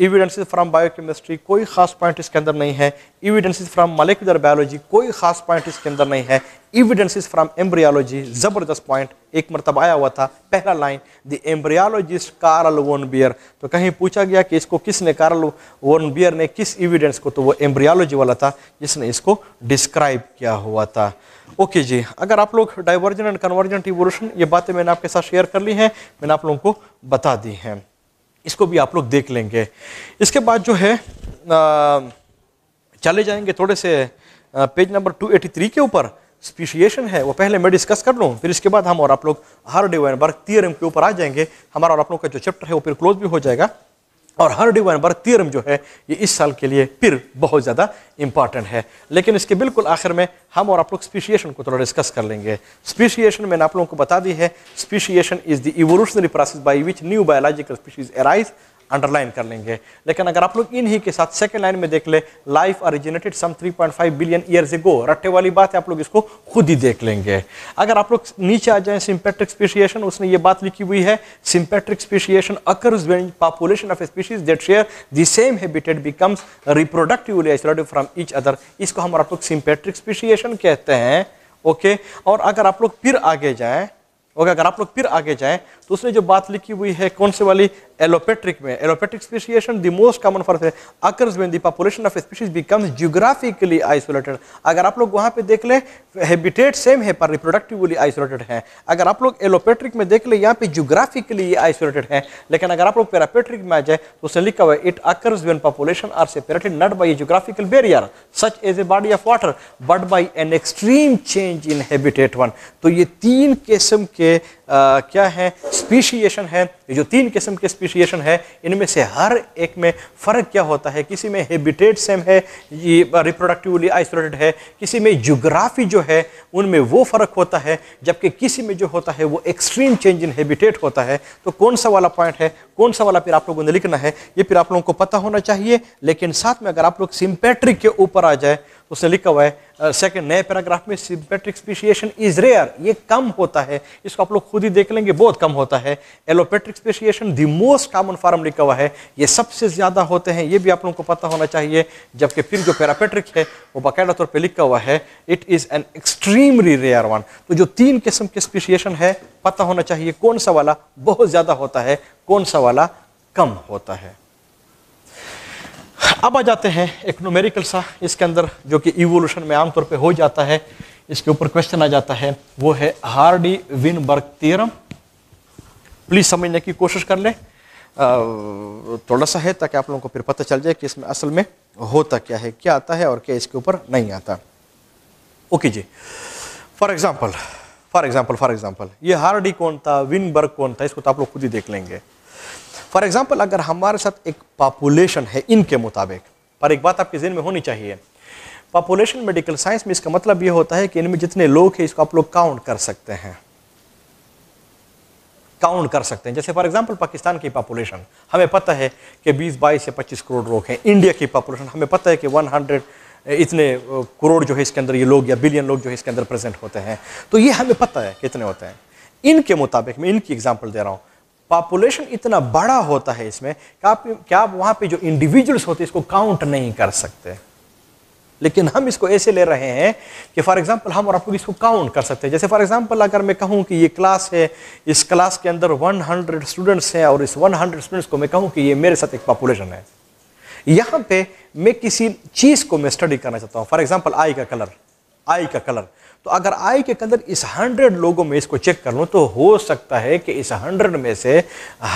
एविडेंसेस फ्रॉम बायोकेमिस्ट्री कोई ख़ास पॉइंट इसके अंदर नहीं है एविडेंसेस फ्रॉम मलिकुलर बायोलॉजी कोई ख़ास पॉइंट इसके अंदर नहीं है एविडेंसेस फ्रॉम एम्ब्रियालॉजी ज़बरदस्त पॉइंट एक मरतब आया हुआ था पहला line the embryologist Karl von Baer तो कहीं पूछा गया कि इसको किसने कार्ल वोन बियर ने किस एविडेंस को तो वो एम्ब्रियालॉजी वाला था जिसने इसको डिस्क्राइब किया हुआ था ओके जी अगर आप लोग डाइवर्जन एंड कन्वर्जेंट इवोल्यूशन ये बातें मैंने आपके साथ शेयर कर ली हैं मैंने आप लोगों को बता दी हैं इसको भी आप लोग देख लेंगे इसके बाद जो है आ, चले जाएंगे थोड़े से आ, पेज नंबर 283 के ऊपर स्पीशिएशन है वो पहले मैं डिस्कस कर लूँ फिर इसके बाद हम और आप लोग हर डे वर्क थियरम के ऊपर आ जाएंगे हमारा और आप लोग का जो चैप्टर है वो फिर क्लोज भी हो जाएगा और हर डिवाइनबर्ग तीरम जो है ये इस साल के लिए फिर बहुत ज़्यादा इंपॉर्टेंट है लेकिन इसके बिल्कुल आखिर में हम और आप लोग स्पीशिएशन को थोड़ा डिस्कस कर लेंगे स्पीशिएशन मैंने आप लोगों को बता दी है speciation is the evolutionary process by which new biological species arise underline कर लेंगे लेकिन अगर आप लोग इन ही के साथ सेकेंड लाइन में देख ले life originated some 3.5 billion years ago रट्टे वाली बात है आप लोग इसको खुद ही देख लेंगे अगर आप लोग नीचे आ जाए सिंपेट्रिक स्पीशिएशन उसने ये बात लिखी हुई है sympatric speciation occurs when population of species that share the same habitat becomes reproductively isolated from each other इसको हम आप लोग सिंपेट्रिक स्पीशिएशन कहते हैं ओके और अगर आप लोग फिर आगे जाएं ओके अगर आप लोग फिर आगे जाएं तो उसने जो बात लिखी हुई है कौन से वाली allopatric में allopatric speciation the most common form occurs when the population of a species becomes geographically isolated अगर आप लोग वहाँ पे देख ले habitat same है पर reproductively isolated है अगर आप लोग allopatric में देख ले यहाँ पे geographically isolated है लेकिन अगर आप लोग parapatric में आ जाए तो उसने लिखा हुआ है it occurs when population are separated not by a geographical barrier such as a body of water but by an extreme change in habitat one तो ये तीन किस्म के आ, क्या है speciation है जो तीन किस्म के species स्पीशिएशन है इनमें से हर एक में फ़र्क क्या होता है किसी में हेबिटेट सेम है ये रिप्रोडक्टिवली आइसोलेटेड है किसी में जोग्राफी जो है उनमें वो फ़र्क होता है जबकि किसी में जो होता है वो एक्सट्रीम चेंज इन हेबिटेट होता है तो कौन सा वाला पॉइंट है कौन सा वाला फिर आप लोगों ने लिखना है ये फिर आप लोगों को पता होना चाहिए लेकिन साथ में अगर आप लोग सिम्पेट्रिक के ऊपर आ जाए उसने लिखा हुआ है सेकंड नए पैराग्राफ में सिम्पेट्रिक स्पेशिएशन इज रेयर ये कम होता है इसको आप लोग खुद ही देख लेंगे बहुत कम होता है allopatric speciation the most common form लिखा हुआ है ये सबसे ज़्यादा होते हैं ये भी आप लोगों को पता होना चाहिए जबकि फिर जो पैरापेट्रिक है वो बाकायदा तौर पर लिखा हुआ है it is an extremely rare one तो जो तीन किस्म के स्पेशिएशन है पता होना चाहिए कौन सा वाला बहुत ज़्यादा होता है कौन सा वाला कम होता है अब आ जाते हैं एक नोमेरिकल सा इसके अंदर जो कि इवोल्यूशन में आमतौर पे हो जाता है इसके ऊपर क्वेश्चन आ जाता है वो है हार्डी विनबर्ग थियरम प्लीज़ समझने की कोशिश कर लें थोड़ा सा है ताकि आप लोगों को फिर पता चल जाए कि इसमें असल में होता क्या है क्या आता है और क्या इसके ऊपर नहीं आता ओके जी for example for example for example ये हार्डी कौन था विनबर्ग कौन था इसको तो आप लोग खुद ही देख लेंगे फॉर एग्जाम्पल अगर हमारे साथ एक पॉपुलेशन है इनके मुताबिक पर एक बात आपके जहन में होनी चाहिए पॉपुलेशन मेडिकल साइंस में इसका मतलब ये होता है कि इनमें जितने लोग हैं इसको आप लोग काउंट कर सकते हैं काउंट कर सकते हैं जैसे फॉर एग्जांपल पाकिस्तान की पॉपुलेशन हमें पता है कि 20 बाईस या 25 करोड़ लोग हैं इंडिया की पॉपुलेशन हमें पता है कि 100 इतने करोड़ जो है इसके अंदर ये लोग या बिलियन लोग जो है इसके अंदर प्रेजेंट होते हैं तो ये हमें पता है कितने होते हैं इनके मुताबिक मैं इनकी एग्जाम्पल दे रहा हूँ पॉपुलेशन इतना बड़ा होता है इसमें क्या आप क्या आप वहां पे जो इंडिविजुअल्स होते हैं इसको काउंट नहीं कर सकते लेकिन हम इसको ऐसे ले रहे हैं कि फॉर एग्जांपल हम और आप इसको काउंट कर सकते हैं जैसे फॉर एग्जांपल अगर मैं कहूं कि ये क्लास है इस क्लास के अंदर 100 स्टूडेंट्स हैं और इस 100 स्टूडेंट्स को मैं कहूं कि ये मेरे साथ एक पॉपुलेशन है यहां पे मैं किसी चीज़ को मैं स्टडी करना चाहता हूँ फॉर एग्जाम्पल आई का कलर आई का कलर तो अगर आई के कदर इस हंड्रेड लोगों में इसको चेक कर लूँ तो हो सकता है कि इस हंड्रेड में से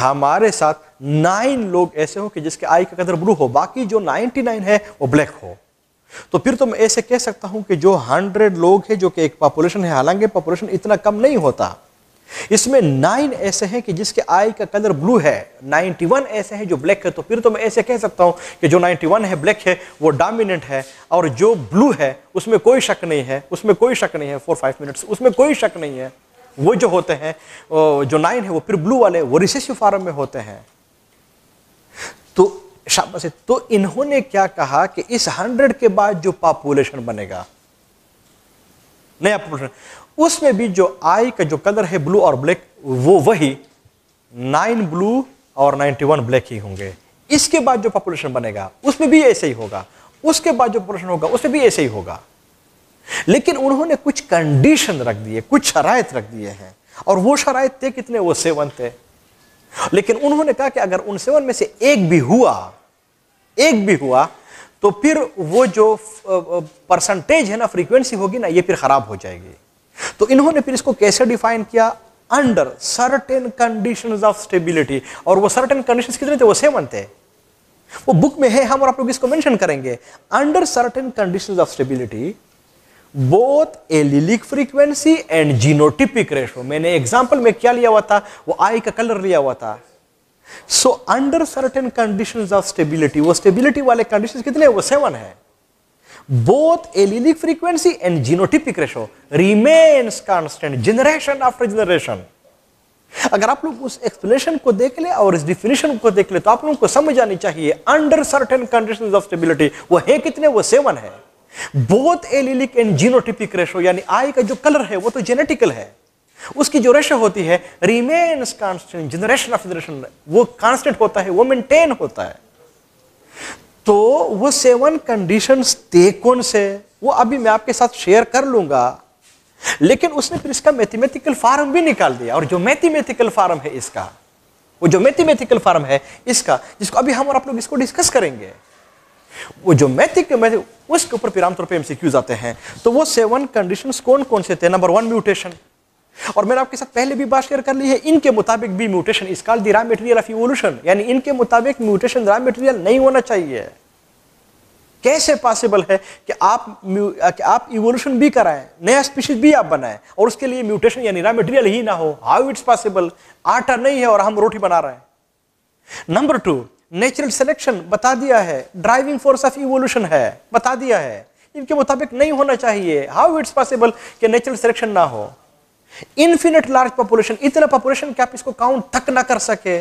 हमारे साथ नाइन लोग ऐसे हो कि जिसके आई के कदर ब्लू हो बाकी जो नाइन्टी नाइन है वो ब्लैक हो तो फिर तो मैं ऐसे कह सकता हूँ कि जो हंड्रेड लोग हैं जो कि एक पॉपुलेशन है हालांकि पॉपुलेशन इतना कम नहीं होता इसमें नाइन ऐसे हैं कि जिसके आई का कलर ब्लू है 91 ऐसे हैं जो ब्लैक है तो फिर तो मैं ऐसे कह सकता हूं कि जो 91 है ब्लैक है वो डोमिनेंट है और जो ब्लू है उसमें कोई शक नहीं है उसमें कोई शक नहीं है फोर फाइव मिनट्स उसमें कोई शक नहीं है वो जो होते हैं जो नाइन है वो फिर ब्लू वाले वो रिसेसिव फार्म में होते हैं तो शाबाश तो इन्होंने क्या कहा कि इस हंड्रेड के बाद जो पॉपुलेशन बनेगा नया पॉपुलेशन उसमें भी जो आई का जो कलर है ब्लू और ब्लैक वो वही नाइन ब्लू और नाइन्टी वन ब्लैक ही होंगे इसके बाद जो पॉपुलेशन बनेगा उसमें भी ऐसे ही होगा उसके बाद जो पॉपुलेशन होगा उसमें भी ऐसे ही होगा लेकिन उन्होंने कुछ कंडीशन रख दिए कुछ शराय रख दिए हैं और वो शराय थे कितने वो सेवन थे लेकिन उन्होंने कहा कि अगर उन सेवन में से एक भी हुआ एक भी हुआ तो फिर वो जो परसेंटेज है ना फ्रीक्वेंसी होगी ना ये फिर खराब हो जाएगी तो इन्होंने फिर इसको कैसे डिफाइन किया under certain condition of stability और वो सर्टेन कंडीशन कितने थे वो सेवन थे वो बुक में है हम और आप लोग इसको मेंशन करेंगे under certain condition of stability both allelic frequency and genotypic ratio मैंने एग्जाम्पल में क्या लिया हुआ था वो आई का कलर लिया हुआ था so under certain condition of stability वो स्टेबिलिटी वाले कंडीशन कितने वो सेवन है both allelic frequency and genotypic ratio remains constant generation after generation अगर आप लोग उस एक्सप्लेनेशन को देख ले और इस डिफिनेशन को देख ले तो आप लोगों को समझ आनी चाहिए under certain condition of stability वो है कितने वो सेवन है both allelic and genotypic ratio यानी आई का जो कलर है वो तो जेनेटिकल है उसकी जो रेशो होती है remains constant generation of generation वो कांस्टेंट होता है वो मेंटेन होता है तो वो सेवन कंडीशंस थे कौन से वो अभी मैं आपके साथ शेयर कर लूंगा लेकिन उसने फिर इसका मैथमेटिकल फार्म भी निकाल दिया और जो मैथमेटिकल फार्म है इसका वो जो मैथमेटिकल फार्म है इसका जिसको अभी हम और आप लोग इसको डिस्कस करेंगे वो जो मैथिक उसके ऊपर फिर आमतौर पर एमसीक्यूज आते हैं तो वो सेवन कंडीशन कौन कौन से थे नंबर वन म्यूटेशन और मैंने आपके साथ पहले भी बात शेयर कर ली है इनके मुताबिक भी म्यूटेशन इसका the raw material of evolution यानी इनके मुताबिक म्यूटेशन रॉ मेटेरियल नहीं होना चाहिए कैसे पॉसिबल है कि आप कि आप इवोल्यूशन भी कराएं नया स्पीशीज भी आप बनाएं और उसके लिए म्यूटेशन यानी रॉ मटेरियल ही ना हो हाउ इट्स पॉसिबल आटा नहीं है और हम रोटी बना रहे हैं नंबर टू नेचुरल सिलेक्शन बता दिया है ड्राइविंग फोर्स ऑफ इवोल्यूशन है बता दिया है इनके मुताबिक नहीं होना चाहिए हाउ इट्स पॉसिबल कि नेचुरल सिलेक्शन ना हो इन्फिनिट लार्ज पॉपुलेशन इतना पॉपुलेशन कि आप इसको काउंट तक ना कर सके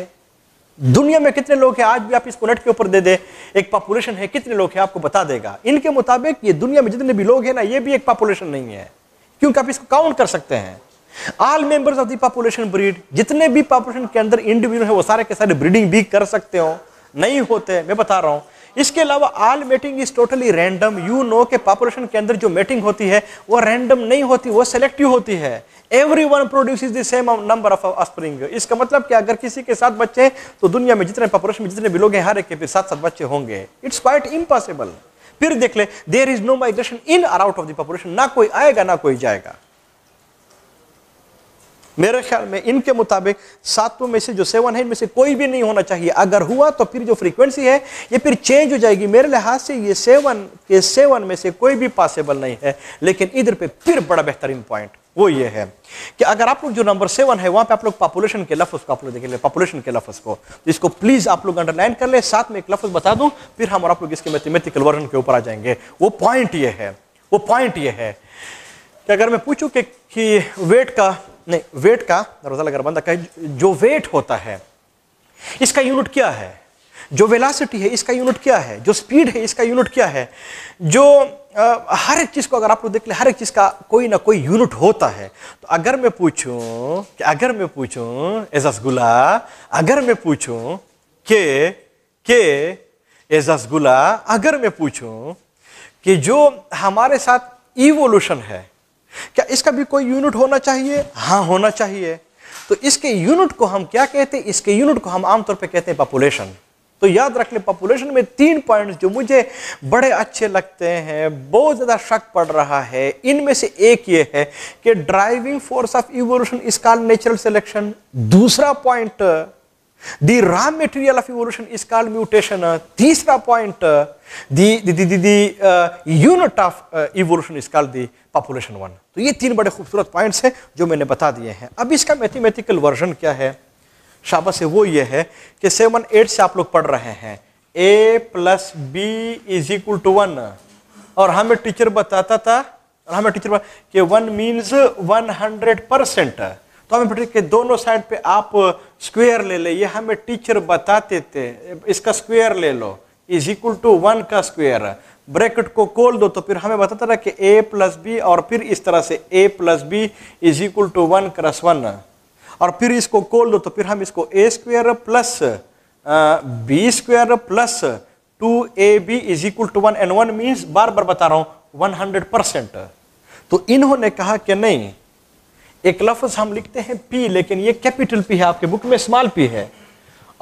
दुनिया में कितने लोग हैं आज भी आप इस मिनट के ऊपर दे दे एक पॉपुलेशन है कितने लोग हैं आपको बता देगा इनके मुताबिक ये दुनिया में जितने भी लोग हैं ना ये भी एक पॉपुलेशन नहीं है क्योंकि आप इसको काउंट कर सकते हैं all members of the population breed जितने भी पॉपुलेशन के अंदर इंडिविजुअल है वो सारे के सारे ब्रीडिंग भी कर सकते हो नहीं होते मैं बता रहा हूं इसके अलावा all mating is totally random you know के पॉपुलेशन के अंदर जो मेटिंग होती है वो रैंडम नहीं होती वो सेलेक्टिव होती है everyone produce the same number offspring इसका मतलब कि अगर किसी के साथ बच्चे तो दुनिया में जितने पॉपुलेशन में जितने भी लोग हैं हर एक के साथ साथ बच्चे होंगे इट्स क्वाइट इम्पॉसिबल फिर देख ले there is no migration in और आउट ऑफ द पॉपुलेशन ना कोई आएगा ना कोई जाएगा मेरे ख्याल में इनके मुताबिक सातों में से जो सेवन है इनमें से कोई भी नहीं होना चाहिए अगर हुआ तो फिर जो फ्रीक्वेंसी है ये फिर चेंज हो जाएगी मेरे लिहाज से ये सेवन के सेवन में से कोई भी पॉसिबल नहीं है लेकिन इधर पे फिर बड़ा बेहतरीन पॉइंट वो ये है कि अगर आप लोग जो नंबर सेवन है वहां पे आप लोग पॉपुलेशन के लफ्ज को आप लोग देखेंगे पॉपुलेशन के लफ्ज को तो इसको प्लीज आप लोग अंडरलाइन कर ले साथ में एक लफ्ज बता दूं फिर हम और आप लोग इसके मैथमेटिकल वर्जन के ऊपर आ जाएंगे वो पॉइंट ये है वो पॉइंट ये है कि अगर मैं पूछूं कि वेट का नहीं वेट का दरवाजा लगा बंदा का जो वेट होता है इसका यूनिट क्या है जो वेलासिटी है इसका यूनिट क्या है जो स्पीड है इसका यूनिट क्या है जो आ, हर एक चीज़ को अगर आप लोग देख लें हर एक चीज़ का कोई ना कोई यूनिट होता है तो अगर मैं पूछूं कि अगर मैं पूछूं ए अगर मैं पूछूं के के ए अगर मैं पूछूं कि जो हमारे साथ इवोल्यूशन है क्या इसका भी कोई यूनिट होना चाहिए हाँ होना चाहिए तो इसके यूनिट को हम क्या कहते हैं इसके यूनिट को हम आमतौर पर कहते हैं पॉपुलेशन तो याद रख ले पॉपुलेशन में तीन पॉइंट जो मुझे बड़े अच्छे लगते हैं बहुत ज़्यादा शक पड़ रहा है इनमें से एक ये है कि driving force of evolution is call natural selection दूसरा point The raw material of evolution is called mutation. Third uh, point, uh, the, the, the, the, uh, unit of evolution is called the population one. तो ये तीन बड़े खूबसूरत points हैं जो मैंने बता दिए हैं अब इसका मैथमेटिकल वर्जन क्या है शाबा से वो ये है कि सेवन एट से आप लोग पढ़ रहे हैं A plus B is equal to one और हमें टीचर बताता था और हमें टीचर कि one means one hundred percent तो हमें के दोनों साइड पे आप स्क्वायर ले ले ये हमें टीचर बताते थे इसका स्क्वायर ले लो इज इक्वल टू वन का स्क्वायर ब्रैकेट को खोल दो तो फिर हमें बताता था कि ए प्लस बी और फिर इस तरह से A plus B is equal to one cross one और फिर इसको खोल दो तो फिर हम इसको A square plus B square plus two A B is equal to one and one means बार बार बता रहा हूँ वन हंड्रेड परसेंट तो इन्होंने कहा कि नहीं एक लफ्ज हम लिखते हैं पी लेकिन ये कैपिटल पी है आपके बुक में स्मॉल पी है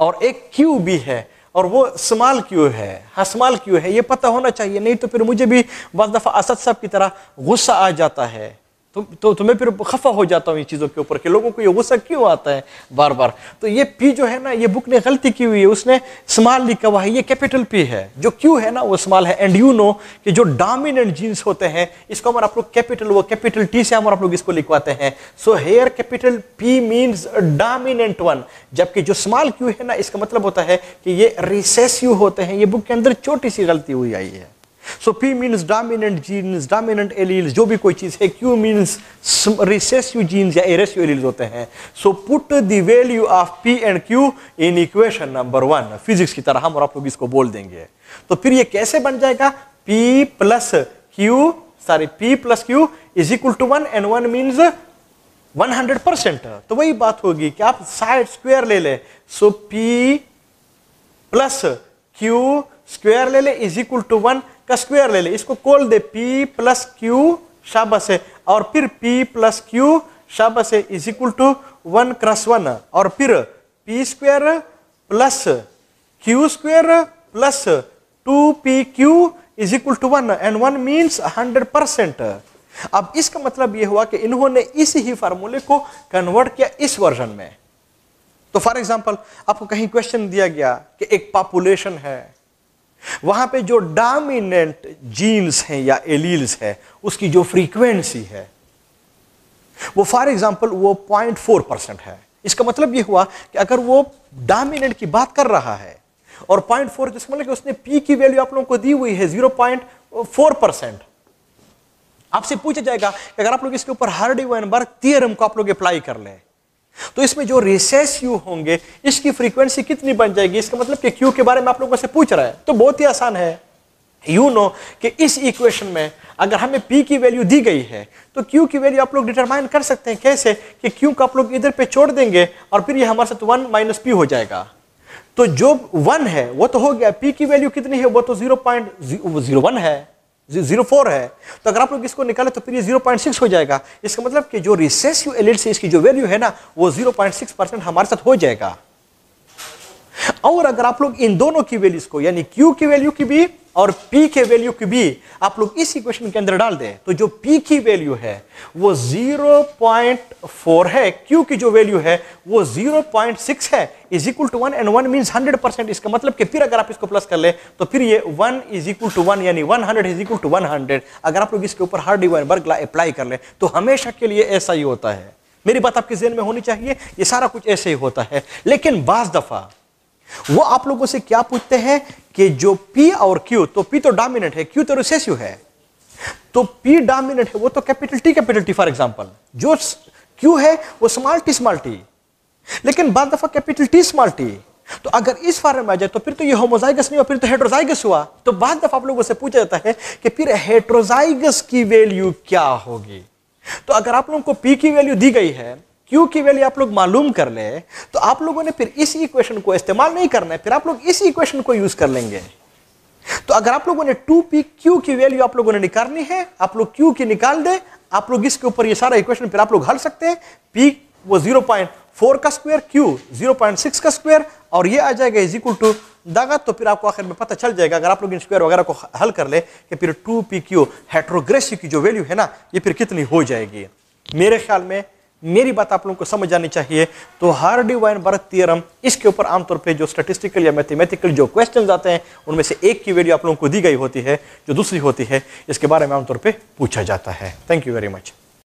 और एक क्यू भी है और वो स्मॉल क्यू है हाँ स्मॉल क्यू है ये पता होना चाहिए नहीं तो फिर मुझे भी बस दफ़ा असद साहब की तरह गुस्सा आ जाता है तो, तो तो मैं फिर खफा हो जाता हूँ इन चीज़ों के ऊपर कि लोगों को ये गुस्सा क्यों आता है बार बार तो ये पी जो है ना ये बुक ने गलती की हुई है उसने स्माल लिखा हुआ है ये कैपिटल पी है जो क्यू है ना वो स्माल है एंड यू नो कि जो डोमिनेंट जीन्स होते हैं इसको हमारे आप लोग कैपिटल वो कैपिटल टी से हमारे आप लोग इसको लिखवाते हैं so here capital P means dominant one जबकि जो स्मॉल क्यू है ना इसका मतलब होता है कि ये रिसेसिव होते हैं ये बुक के अंदर छोटी सी गलती हुई आई है so P means dominant genes dominant alleles जो भी कोई चीज़ है क्यू मीन्स रिसेसिव जीन्स या एरेसिव एलील्स होते हैं so put the value of P and Q in equation number one physics की तरह हम और आप लोग इसको बोल देंगे तो फिर ये कैसे बन जाएगा P plus Q sorry P plus Q is equal to one and one means 100 percent तो वही बात होगी कि आप साइड स्क्वायर ले लें so P plus Q square ले लें इज इक्वल टू वन का स्क्वायर ले ले इसको कोल दे पी प्लस क्यू शब से और फिर पी प्लस क्यू शब है is equal to one cross one और फिर P square plus Q square plus two P Q is equal to one and one means hundred percent अब इसका मतलब यह हुआ कि इन्होंने इस ही फार्मूले को कन्वर्ट किया इस वर्जन में तो फॉर एग्जाम्पल आपको कहीं क्वेश्चन दिया गया कि एक पॉपुलेशन है वहाँ पे जो डामिनेंट जीन्स हैं या एलील्स हैं उसकी जो फ्रीक्वेंसी है वो फॉर एग्जांपल वो पॉइंट फोर परसेंट है इसका मतलब ये हुआ कि अगर वो डामिनेंट की बात कर रहा है और पॉइंट फोर जिसका मतलब कि उसने पी की वैल्यू आप लोगों को दी हुई है जीरो पॉइंट फोर परसेंट आपसे पूछा जाएगा कि अगर आप लोग इसके ऊपर हार्डी वर्ग थियरम को आप लोग अप्लाई कर लें तो इसमें जो रिसेस यू होंगे इसकी फ्रीक्वेंसी कितनी बन जाएगी इसका मतलब कि क्यू के बारे में आप लोगों से पूछ रहा है तो बहुत ही आसान है यू you नो know कि इस इक्वेशन में अगर हमें पी की वैल्यू दी गई है तो क्यू की वैल्यू आप लोग डिटरमाइन कर सकते हैं कैसे कि क्यू को आप लोग इधर पे छोड़ देंगे और फिर ये हमारे साथ वन माइनस पी हो जाएगा तो जो वन है वो तो हो गया पी की वैल्यू कितनी है वो तो जीरो पॉइंट जीरो वन है जीरो फोर है तो अगर आप लोग इसको निकालें तो फिर ये जीरो पॉइंट सिक्स हो जाएगा इसका मतलब कि जो रिसेसिव एलिड से इसकी जो वैल्यू है ना वो जीरो पॉइंट सिक्स परसेंट हमारे साथ हो जाएगा और अगर आप लोग इन दोनों की वैल्यूज को यानी Q की वैल्यू की भी और P के वैल्यू की भी आप लोग इस इक्वेशन के अंदर डाल दें तो जो P की वैल्यू है वो 0.4 है Q की जो वैल्यू है वो 0.6 है is equal to one and one mean hundred percent इसका मतलब कि फिर अगर आप इसको प्लस कर ले तो फिर ये one is equal to one यानी one hundred is equal to one hundred अगर आप लोग इसके ऊपर हर डिवाइन वर्ग अप्लाई कर ले तो हमेशा के लिए ऐसा ही होता है मेरी बात आपके जेन में होनी चाहिए ये सारा कुछ ऐसे ही होता है लेकिन बाज दफ़ा वो आप लोगों से क्या पूछते हैं कि जो P और Q तो P तो डॉमिनेंट है Q तो रिसेसिव है तो P डॉमिनेंट है वो तो capital T capital T for example जो Q है वो स्मॉल टी स्मॉल टी लेकिन बाद दफा कैपिटल T स्मॉल टी तो अगर इस फॉर्म में आ जाए तो फिर तो ये होमोजाइगस नहीं हुआ फिर तो हेड्रोजाइगस हुआ तो बाद दफा आप लोगों से पूछा जाता है कि फिर हेड्रोजाइगस की वैल्यू क्या होगी तो अगर आप लोगों को पी की वैल्यू दी गई है क्यू की वैल्यू आप लोग मालूम कर ले तो आप लोगों ने फिर इस इक्वेशन को इस्तेमाल नहीं करना है फिर आप लोग इस इक्वेशन को यूज कर लेंगे तो अगर आप लोगों ने टू पी क्यू की वैल्यू आप लोगों ने निकालनी है आप लोग क्यू की निकाल दे आप लोग इसके ऊपर ये सारा इक्वेशन फिर आप लोग हल सकते हैं पी वो जीरो पॉइंट फोर का square Q zero point six का स्क्वायर और ये आ जाएगा इज इक्वल टू दागा तो फिर आपको आखिर में पता चल जाएगा अगर आप लोग इन स्क्वायर वगैरह को हल कर ले कि फिर टू पी क्यू हेट्रोग्रेसिव की जो वैल्यू है ना ये फिर कितनी हो जाएगी मेरे ख्याल में मेरी बात आप लोगों को समझ आनी चाहिए तो हार्डी वाइन बर्थ थियरम इसके ऊपर आमतौर पे जो स्टैटिस्टिकल या मैथमेटिकल जो क्वेश्चन आते हैं उनमें से एक की वीडियो आप लोगों को दी गई होती है जो दूसरी होती है इसके बारे में आमतौर पर पूछा जाता है थैंक यू वेरी मच